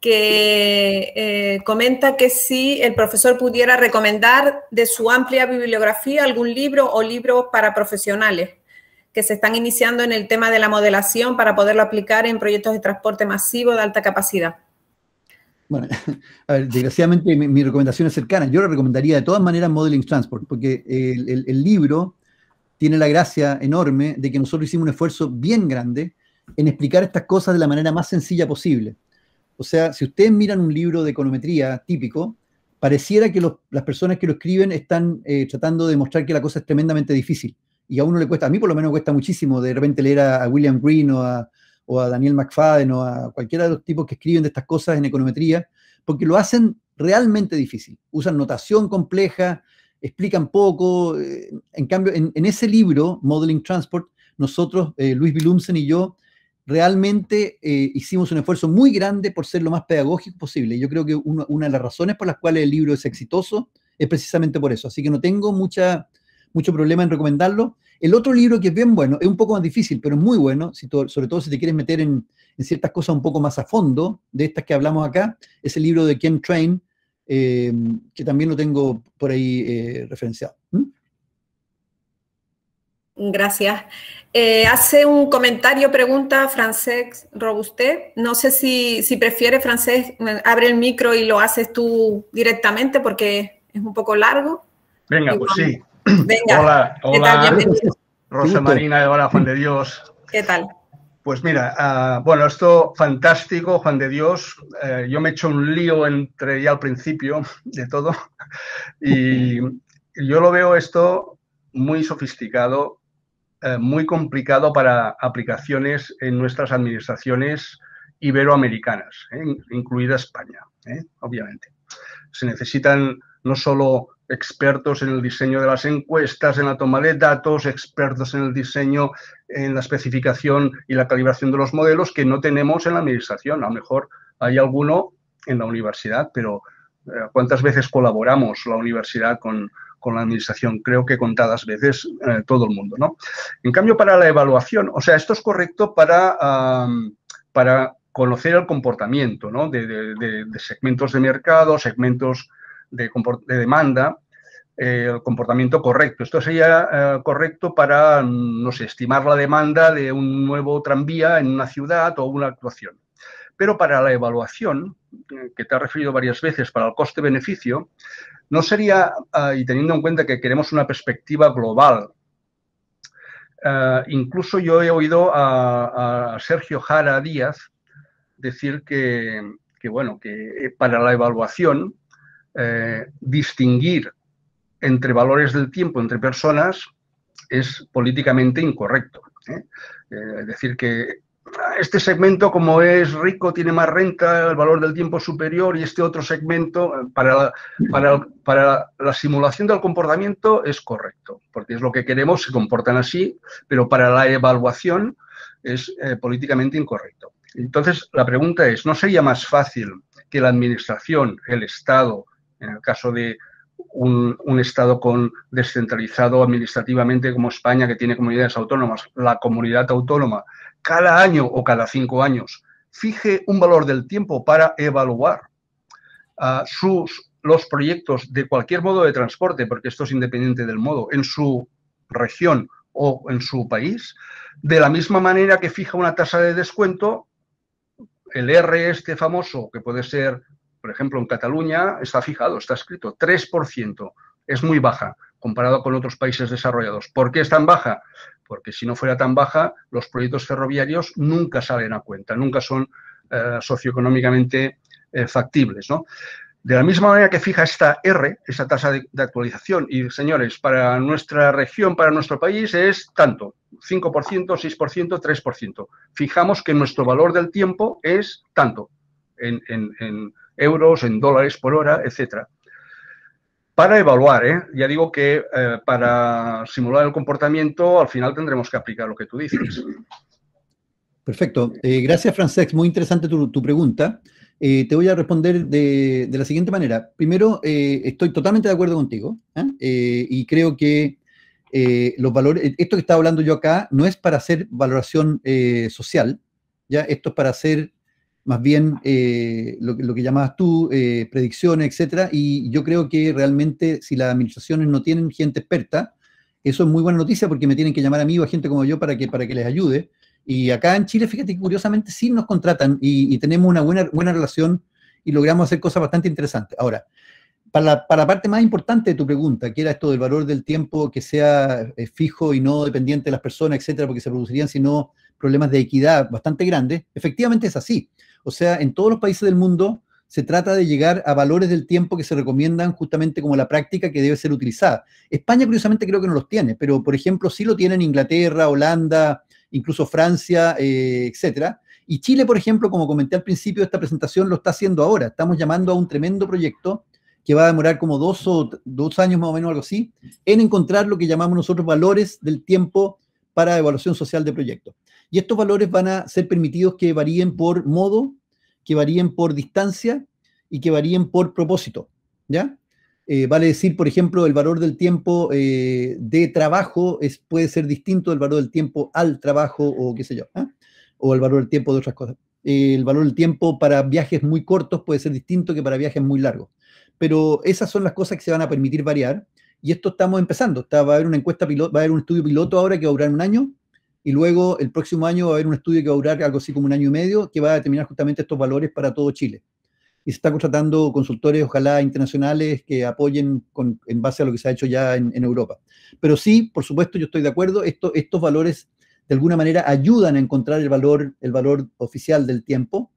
que eh, comenta que si el profesor pudiera recomendar de su amplia bibliografía algún libro o libros para profesionales que se están iniciando en el tema de la modelación para poderlo aplicar en proyectos de transporte masivo de alta capacidad. Bueno, a ver, desgraciadamente mi, recomendación es cercana. Yo le recomendaría de todas maneras Modeling Transport, porque el, el libro tiene la gracia enorme de que nosotros hicimos un esfuerzo bien grande en explicar estas cosas de la manera más sencilla posible. O sea, si ustedes miran un libro de econometría típico, pareciera que las personas que lo escriben están eh, tratando de demostrar que la cosa es tremendamente difícil. Y a uno le cuesta, a mí por lo menos cuesta muchísimo de repente leer a, William Green o a, Daniel McFadden o a cualquiera de los tipos que escriben de estas cosas en econometría, porque lo hacen realmente difícil. Usan notación compleja, explican poco. Eh, en cambio, en, ese libro, Modeling Transport, nosotros, eh, Luis Bilumsen y yo, realmente eh, hicimos un esfuerzo muy grande por ser lo más pedagógico posible. Yo creo que una de las razones por las cuales el libro es exitoso es precisamente por eso. Así que no tengo mucho problema en recomendarlo. El otro libro que es bien bueno, es un poco más difícil, pero es muy bueno, si sobre todo si te quieres meter en, ciertas cosas un poco más a fondo de estas que hablamos acá, es el libro de Ken Train, eh, que también lo tengo por ahí eh, referenciado. ¿Mm? Gracias. Eh, hace un comentario, pregunta Francés Robusté. No sé si, si prefiere, Francés, abre el micro y lo haces tú directamente porque es un poco largo. Venga, pues sí. Hola, hola. Rosa Marina, hola, Juan de Dios. ¿Qué tal? Pues mira, ah, bueno, esto fantástico, Juan de Dios. Eh, yo me he hecho un lío entre ya al principio de todo y yo lo veo esto muy sofisticado eh, muy complicado para aplicaciones en nuestras administraciones iberoamericanas, ¿eh? incluida España, ¿eh? obviamente. Se necesitan no solo expertos en el diseño de las encuestas, en la toma de datos, expertos en el diseño, en la especificación y la calibración de los modelos que no tenemos en la administración. A lo mejor hay alguno en la universidad, pero ¿cuántas veces colaboramos la universidad con, con la administración, creo que contadas veces eh, todo el mundo. ¿no? En cambio, para la evaluación, o sea, esto es correcto para, para conocer el comportamiento ¿no? de, segmentos de mercado, segmentos de, demanda, eh, el comportamiento correcto. Esto sería eh, correcto para, no sé, estimar la demanda de un nuevo tranvía en una ciudad o una actuación. Pero para la evaluación, que te ha referido varias veces, para el coste-beneficio, no sería, ah, y teniendo en cuenta que queremos una perspectiva global, ah, incluso yo he oído a, Sergio Jara Díaz decir que, bueno, que eh, para la evaluación, eh, distinguir entre valores del tiempo, entre personas, es políticamente incorrecto. ¿eh? es decir que este segmento, como es rico, tiene más renta, el valor del tiempo superior y este otro segmento, eh, para la, simulación del comportamiento, es correcto, porque es lo que queremos, se comportan así, pero para la evaluación es eh, políticamente incorrecto. Entonces, la pregunta es, ¿no sería más fácil que la Administración, el Estado, en el caso de un, Estado con, descentralizado administrativamente como España, que tiene comunidades autónomas, la comunidad autónoma cada año o cada cinco años fije un valor del tiempo para evaluar ah, sus, los proyectos de cualquier modo de transporte, porque esto es independiente del modo, en su región o en su país, de la misma manera que fija una tasa de descuento, el R este famoso, que puede ser por ejemplo, en Cataluña está fijado, está escrito, 3%. Es muy baja comparado con otros países desarrollados. ¿Por qué es tan baja? Porque si no fuera tan baja, los proyectos ferroviarios nunca salen a cuenta, nunca son eh, socioeconómicamente eh, factibles. De la misma manera que fija esta R, esa tasa de, actualización, y señores, para nuestra región, para nuestro país es tanto, 5%, 6%, 3%. Fijamos que nuestro valor del tiempo es tanto en euros, en dólares por hora, etcétera para evaluar, ¿eh? ya digo que eh, para simular el comportamiento al final tendremos que aplicar lo que tú dices. Perfecto. Eh, gracias, Francesc. Muy interesante tu, pregunta. te voy a responder de, la siguiente manera. Primero, estoy totalmente de acuerdo contigo y creo que los valores, esto que estaba hablando yo acá no es para hacer valoración social, ya esto es para hacer más bien eh, lo, que llamabas tú, eh, predicciones, etcétera, y yo creo que realmente si las administraciones no tienen gente experta, eso es muy buena noticia porque me tienen que llamar a mí o a gente como yo para que, para que les ayude. Y acá en Chile, fíjate que curiosamente sí nos contratan y, tenemos una buena, buena relación y logramos hacer cosas bastante interesantes. Ahora, para la, parte más importante de tu pregunta, que era esto del valor del tiempo que sea eh, fijo y no dependiente de las personas, etcétera, porque se producirían, si no, problemas de equidad bastante grandes, efectivamente es así. O sea, en todos los países del mundo se trata de llegar a valores del tiempo que se recomiendan justamente como la práctica que debe ser utilizada. España, curiosamente, creo que no los tiene, pero por ejemplo, sí lo tienen Inglaterra, Holanda, incluso Francia, eh, etcétera. Y Chile, por ejemplo, como comenté al principio de esta presentación, lo está haciendo ahora. Estamos llamando a un tremendo proyecto que va a demorar como dos o dos años más o menos, algo así, en encontrar lo que llamamos nosotros valores del tiempo para evaluación social de proyectos. Y estos valores van a ser permitidos que varíen por modo, que varíen por distancia y que varíen por propósito. ¿Ya? Eh, vale decir, por ejemplo, el valor del tiempo eh, de trabajo puede ser distinto del valor del tiempo al trabajo o qué sé yo, ¿ah? o el valor del tiempo de otras cosas. el valor del tiempo para viajes muy cortos puede ser distinto que para viajes muy largos. Pero esas son las cosas que se van a permitir variar y esto estamos empezando. va a haber una encuesta piloto, va a haber un estudio piloto ahora que va a durar un año y luego el próximo año va a haber un estudio que va a durar algo así como un año y medio, que va a determinar justamente estos valores para todo Chile. Y se está contratando consultores, ojalá internacionales, que apoyen en base a lo que se ha hecho ya en, Europa. Pero sí, por supuesto, yo estoy de acuerdo, estos valores de alguna manera ayudan a encontrar el valor, el valor oficial del tiempo,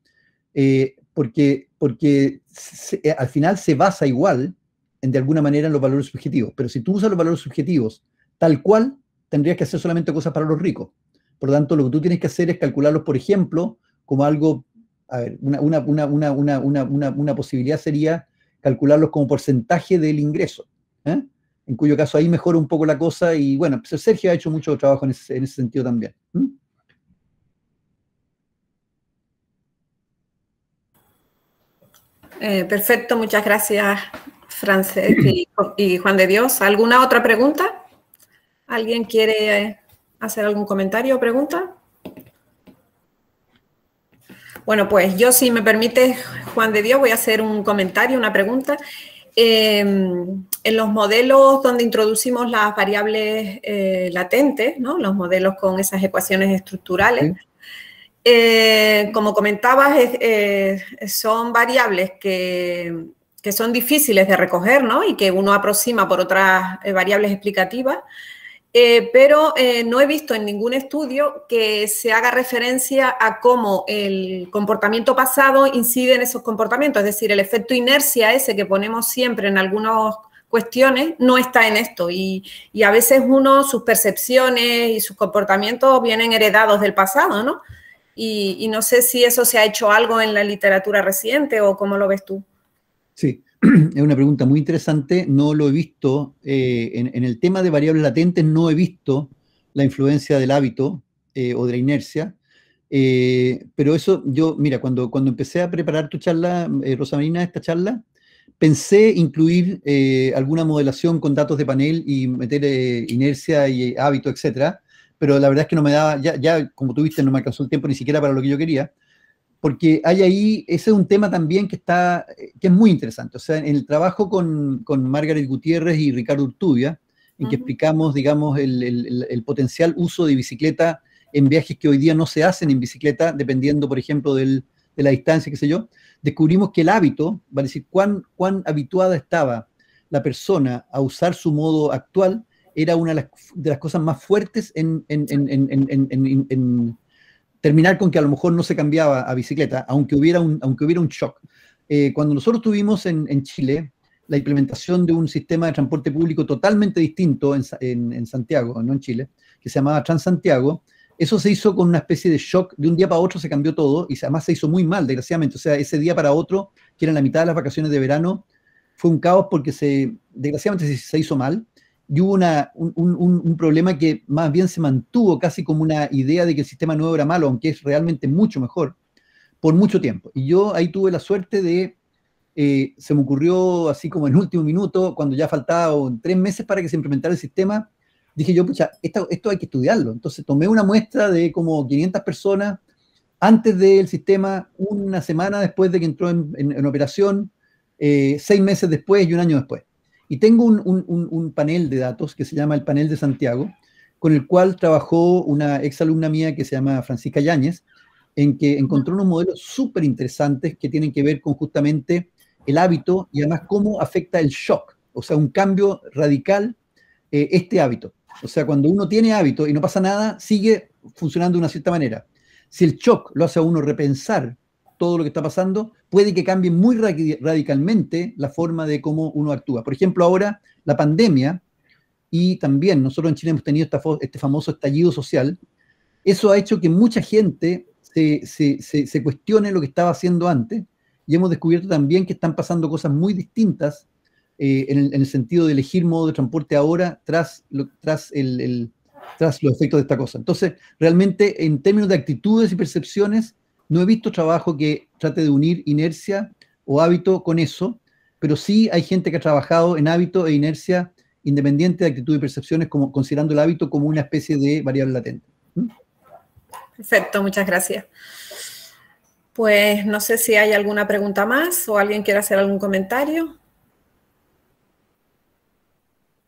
eh, porque, porque eh, al final se basa igual, en, de alguna manera, en los valores subjetivos. Pero si tú usas los valores subjetivos tal cual, tendrías que hacer solamente cosas para los ricos. Por lo tanto, lo que tú tienes que hacer es calcularlos, por ejemplo, como algo, a ver, una, posibilidad sería calcularlos como porcentaje del ingreso, ¿eh? en cuyo caso ahí mejora un poco la cosa y bueno, pues Sergio ha hecho mucho trabajo en ese, sentido también. Eh, perfecto, muchas gracias, Francés y Juan de Dios. ¿Alguna otra pregunta? ¿Alguien quiere hacer algún comentario o pregunta? Bueno, pues yo, si me permite, Juan de Dios, voy a hacer un comentario, una pregunta. Em, en los modelos donde introducimos las variables eh, latentes, ¿no? los modelos con esas ecuaciones estructurales, eh, como comentabas, eh, son variables que, que, son difíciles de recoger ¿no? y que uno aproxima por otras variables explicativas. Eh, pero eh, no he visto en ningún estudio que se haga referencia a cómo el comportamiento pasado incide en esos comportamientos, es decir, el efecto inercia ese que ponemos siempre en algunas cuestiones no está en esto y, a veces uno, sus percepciones y sus comportamientos vienen heredados del pasado, ¿no? y, no sé si eso se ha hecho algo en la literatura reciente o cómo lo ves tú. Sí, es una pregunta muy interesante. No lo he visto. Eh, en, el tema de variables latentes no he visto la influencia del hábito eh, o de la inercia. Eh, pero eso, yo, mira, cuando, cuando empecé a preparar tu charla, Rosa Marina, esta charla, pensé incluir alguna modelación con datos de panel y meter inercia y hábito, etcétera. Pero la verdad es que no me daba, ya, ya como tuviste, no me alcanzó el tiempo ni siquiera para lo que yo quería porque hay ahí, ese es un tema también que está, eh, que es muy interesante. O sea, en el trabajo con, Margaret Gutiérrez y Ricardo Urtubia, en que explicamos, digamos, el, potencial uso de bicicleta en viajes que hoy día no se hacen en bicicleta, dependiendo, por ejemplo, de la distancia, qué sé yo, descubrimos que el hábito, vale decir, cuán, cuán habituada estaba la persona a usar su modo actual, era una de las, cosas más fuertes en, en terminar con que a lo mejor no se cambiaba a bicicleta, aunque hubiera un, aunque hubiera un shock. Eh, cuando nosotros tuvimos en, Chile la implementación de un sistema de transporte público totalmente distinto en, Santiago, no en Chile, que se llamaba Transantiago, eso se hizo con una especie de shock, de un día para otro se cambió todo y además se hizo muy mal, desgraciadamente. O sea, ese día para otro, que era la mitad de las vacaciones de verano, fue un caos porque se, desgraciadamente se hizo mal y hubo una, un, problema que más bien se mantuvo casi como una idea de que el sistema nuevo era malo, aunque es realmente mucho mejor, por mucho tiempo. Y yo ahí tuve la suerte de, eh, se me ocurrió así como en último minuto, cuando ya faltaban tres meses para que se implementara el sistema, dije yo, pucha, esto, esto hay que estudiarlo. Entonces tomé una muestra de como 500 personas antes del sistema, una semana después de que entró en, operación, eh, seis meses después y un año después. Y tengo un, panel de datos que se llama el panel de Santiago, con el cual trabajó una exalumna mía que se llama Francisca Yáñez, en que encontró unos modelos súper interesantes que tienen que ver con justamente el hábito y además cómo afecta el shock, o sea, un cambio radical eh, este hábito. O sea, cuando uno tiene hábito y no pasa nada, sigue funcionando de una cierta manera. Si el shock lo hace a uno repensar todo lo que está pasando, puede que cambie muy radicalmente la forma de cómo uno actúa. Por ejemplo, ahora la pandemia y también nosotros en Chile hemos tenido esta, este famoso estallido social, eso ha hecho que mucha gente se, cuestione lo que estaba haciendo antes y hemos descubierto también que están pasando cosas muy distintas eh, en, el, sentido de elegir modo de transporte ahora tras, tras, el, el, tras los efectos de esta cosa. Entonces, realmente en términos de actitudes y percepciones, no he visto trabajo que trate de unir inercia o hábito con eso, pero sí hay gente que ha trabajado en hábito e inercia independiente de actitud y percepciones, como, considerando el hábito como una especie de variable latente. ¿Mm? Perfecto, muchas gracias. Pues no sé si hay alguna pregunta más o alguien quiere hacer algún comentario.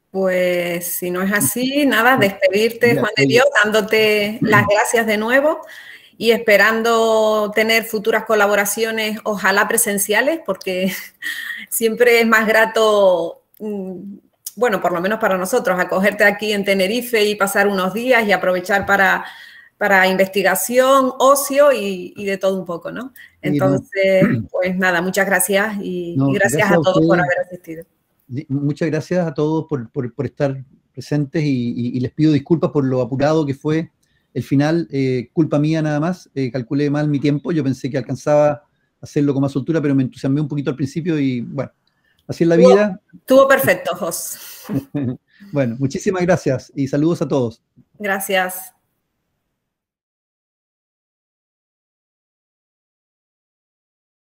Pues si no es así, nada, despedirte, Juan de Dios, dándote las mm. gracias de nuevo y esperando tener futuras colaboraciones, ojalá presenciales, porque siempre es más grato, mm, bueno, por lo menos para nosotros, acogerte aquí en Tenerife y pasar unos días y aprovechar para, para investigación, ocio y, de todo un poco, ¿no? Entonces, pues nada, muchas gracias y, gracias, a todos por haber asistido. Muchas gracias a todos por, estar presentes y les pido disculpas por lo apurado que fue el final, eh, culpa mía nada más, eh, calculé mal mi tiempo, yo pensé que alcanzaba a hacerlo con más soltura, pero me entusiasmé un poquito al principio y bueno, así es la vida. Estuvo perfecto, Jos. bueno, muchísimas gracias y saludos a todos. Gracias.